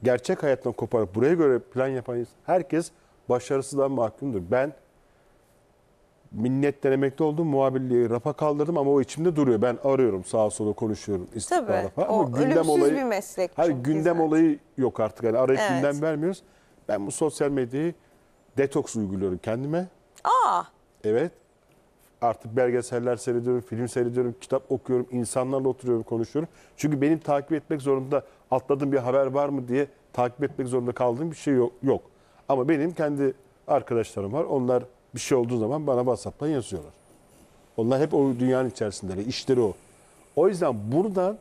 gerçek hayattan koparıp buraya göre plan yapan insan, herkes başarısızdan mahkumdur. Ben minnetten emekli oldum. Muhabirliği rafa kaldırdım ama o içimde duruyor. Ben arıyorum sağa sola konuşuyorum istihbara falan. Ama o gündem olayı, bir meslek. Hayır gündem güzel. olayı yok artık. Yani araya evet. gündem vermiyoruz. Ben bu sosyal medyayı detoks uyguluyorum kendime. Aa. Evet. Artık belgeseller seyrediyorum, film seyrediyorum, kitap okuyorum, insanlarla oturuyorum, konuşuyorum. Çünkü benim takip etmek zorunda atladığım bir haber var mı diye takip etmek zorunda kaldığım bir şey yok. Ama benim kendi arkadaşlarım var. Onlar bir şey olduğu zaman bana WhatsApp'tan yazıyorlar. Onlar hep o dünyanın içerisinde İşleri o. O yüzden buradan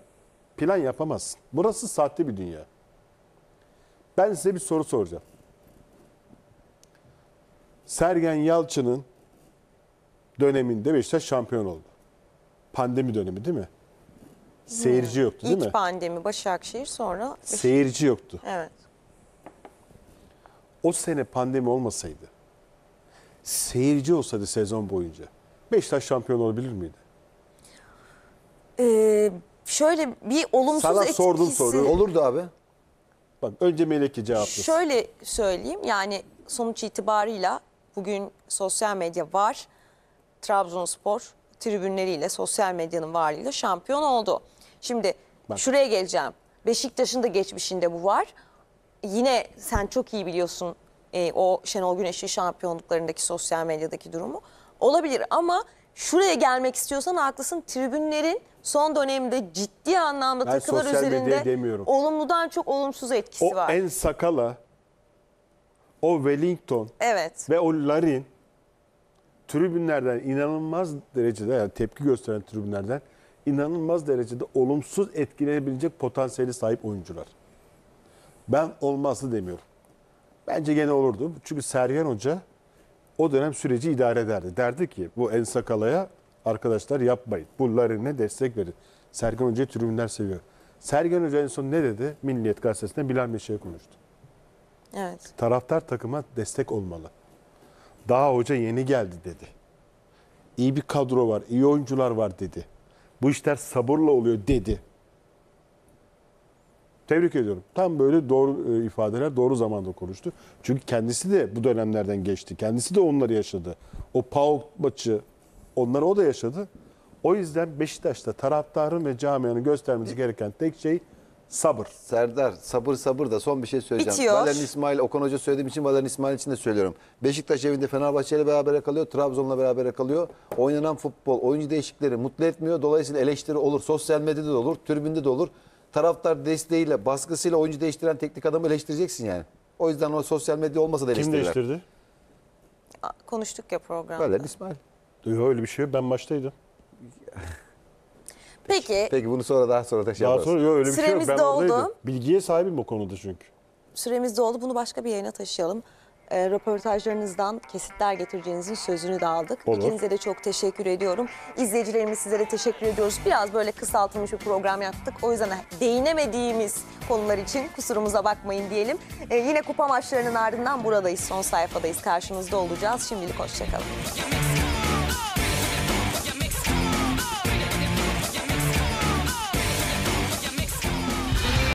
plan yapamazsın. Burası sahte bir dünya. Ben size bir soru soracağım. Sergen Yalçın'ın döneminde Beşiktaş şampiyon oldu. Pandemi dönemi değil mi? Seyirci yoktu değil İlk mi? pandemi Başakşehir sonra... Seyirci yoktu. Evet o sene pandemi olmasaydı, seyirci olsaydı sezon boyunca Beşiktaş şampiyon olabilir miydi? Ee, şöyle bir olumsuz Sana etkisi... sordum soruyu. Olurdu abi. Bak önce Melek'i cevaplasın. Şöyle söyleyeyim yani sonuç itibarıyla bugün sosyal medya var. Trabzonspor tribünleriyle sosyal medyanın varlığıyla şampiyon oldu. Şimdi Bak. şuraya geleceğim. Beşiktaş'ın da geçmişinde bu var yine sen çok iyi biliyorsun e, o Şenol Güneş'in şampiyonluklarındaki sosyal medyadaki durumu. Olabilir ama şuraya gelmek istiyorsan haklısın. Tribünlerin son dönemde ciddi anlamda Ben takımlar üzerinde demiyorum. olumludan çok olumsuz etkisi O var. en sakala, o Wellington Evet. ve o Larin tribünlerden inanılmaz derecede yani tepki gösteren tribünlerden inanılmaz derecede olumsuz etkileyebilecek potansiyeli sahip oyuncular. Ben olmazdı demiyorum. Bence gene olurdu. Çünkü Sergen Hoca o dönem süreci idare ederdi. Derdi ki bu en sakalaya arkadaşlar yapmayın. Bu Larin'e destek verin. Sergen Hoca'yı tribünler seviyor. Sergen Hoca en son ne dedi? Milliyet Gazetesi'nde Bilal Meşe'ye konuştu. Evet. Taraftar takıma destek olmalı. Daha hoca yeni geldi dedi. İyi bir kadro var, iyi oyuncular var dedi. Bu işler sabırla oluyor dedi. Tebrik ediyorum. Tam böyle doğru e, ifadeler doğru zamanda konuştu. Çünkü kendisi de bu dönemlerden geçti. Kendisi de onları yaşadı. O PAOK maçı onları o da yaşadı. O yüzden Beşiktaş'ta taraftarın ve camianın göstermesi e- gereken tek şey sabır. Serdar sabır sabır da son bir şey söyleyeceğim. Bitiyor. Valerian İsmail Okan Hoca söylediğim için Valerian İsmail için de söylüyorum. Beşiktaş evinde Fenerbahçe ile beraber kalıyor. Trabzon'la beraber kalıyor. Oynanan futbol oyuncu değişikleri mutlu etmiyor. Dolayısıyla eleştiri olur. Sosyal medyada da olur. Tribünde de olur taraftar desteğiyle, baskısıyla oyuncu değiştiren teknik adamı eleştireceksin yani. O yüzden o sosyal medya olmasa da Kim değiştirdi? Konuştuk ya programda. Böyle İsmail. Yok öyle bir şey yok. Ben maçtaydım. [laughs] Peki, Peki bunu sonra daha sonra da şey Daha sonra yok öyle bir şey yok. Süremiz Ben doldu. oradaydım. Bilgiye sahibim o konuda çünkü. süremiz doldu. Bunu başka bir yayına taşıyalım e, röportajlarınızdan kesitler getireceğinizin sözünü de aldık. Olur. İkinize de çok teşekkür ediyorum. İzleyicilerimiz size de teşekkür ediyoruz. Biraz böyle kısaltılmış bir program yaptık. O yüzden değinemediğimiz konular için kusurumuza bakmayın diyelim. E, yine kupa maçlarının ardından buradayız. Son sayfadayız. Karşınızda olacağız. Şimdilik hoşçakalın.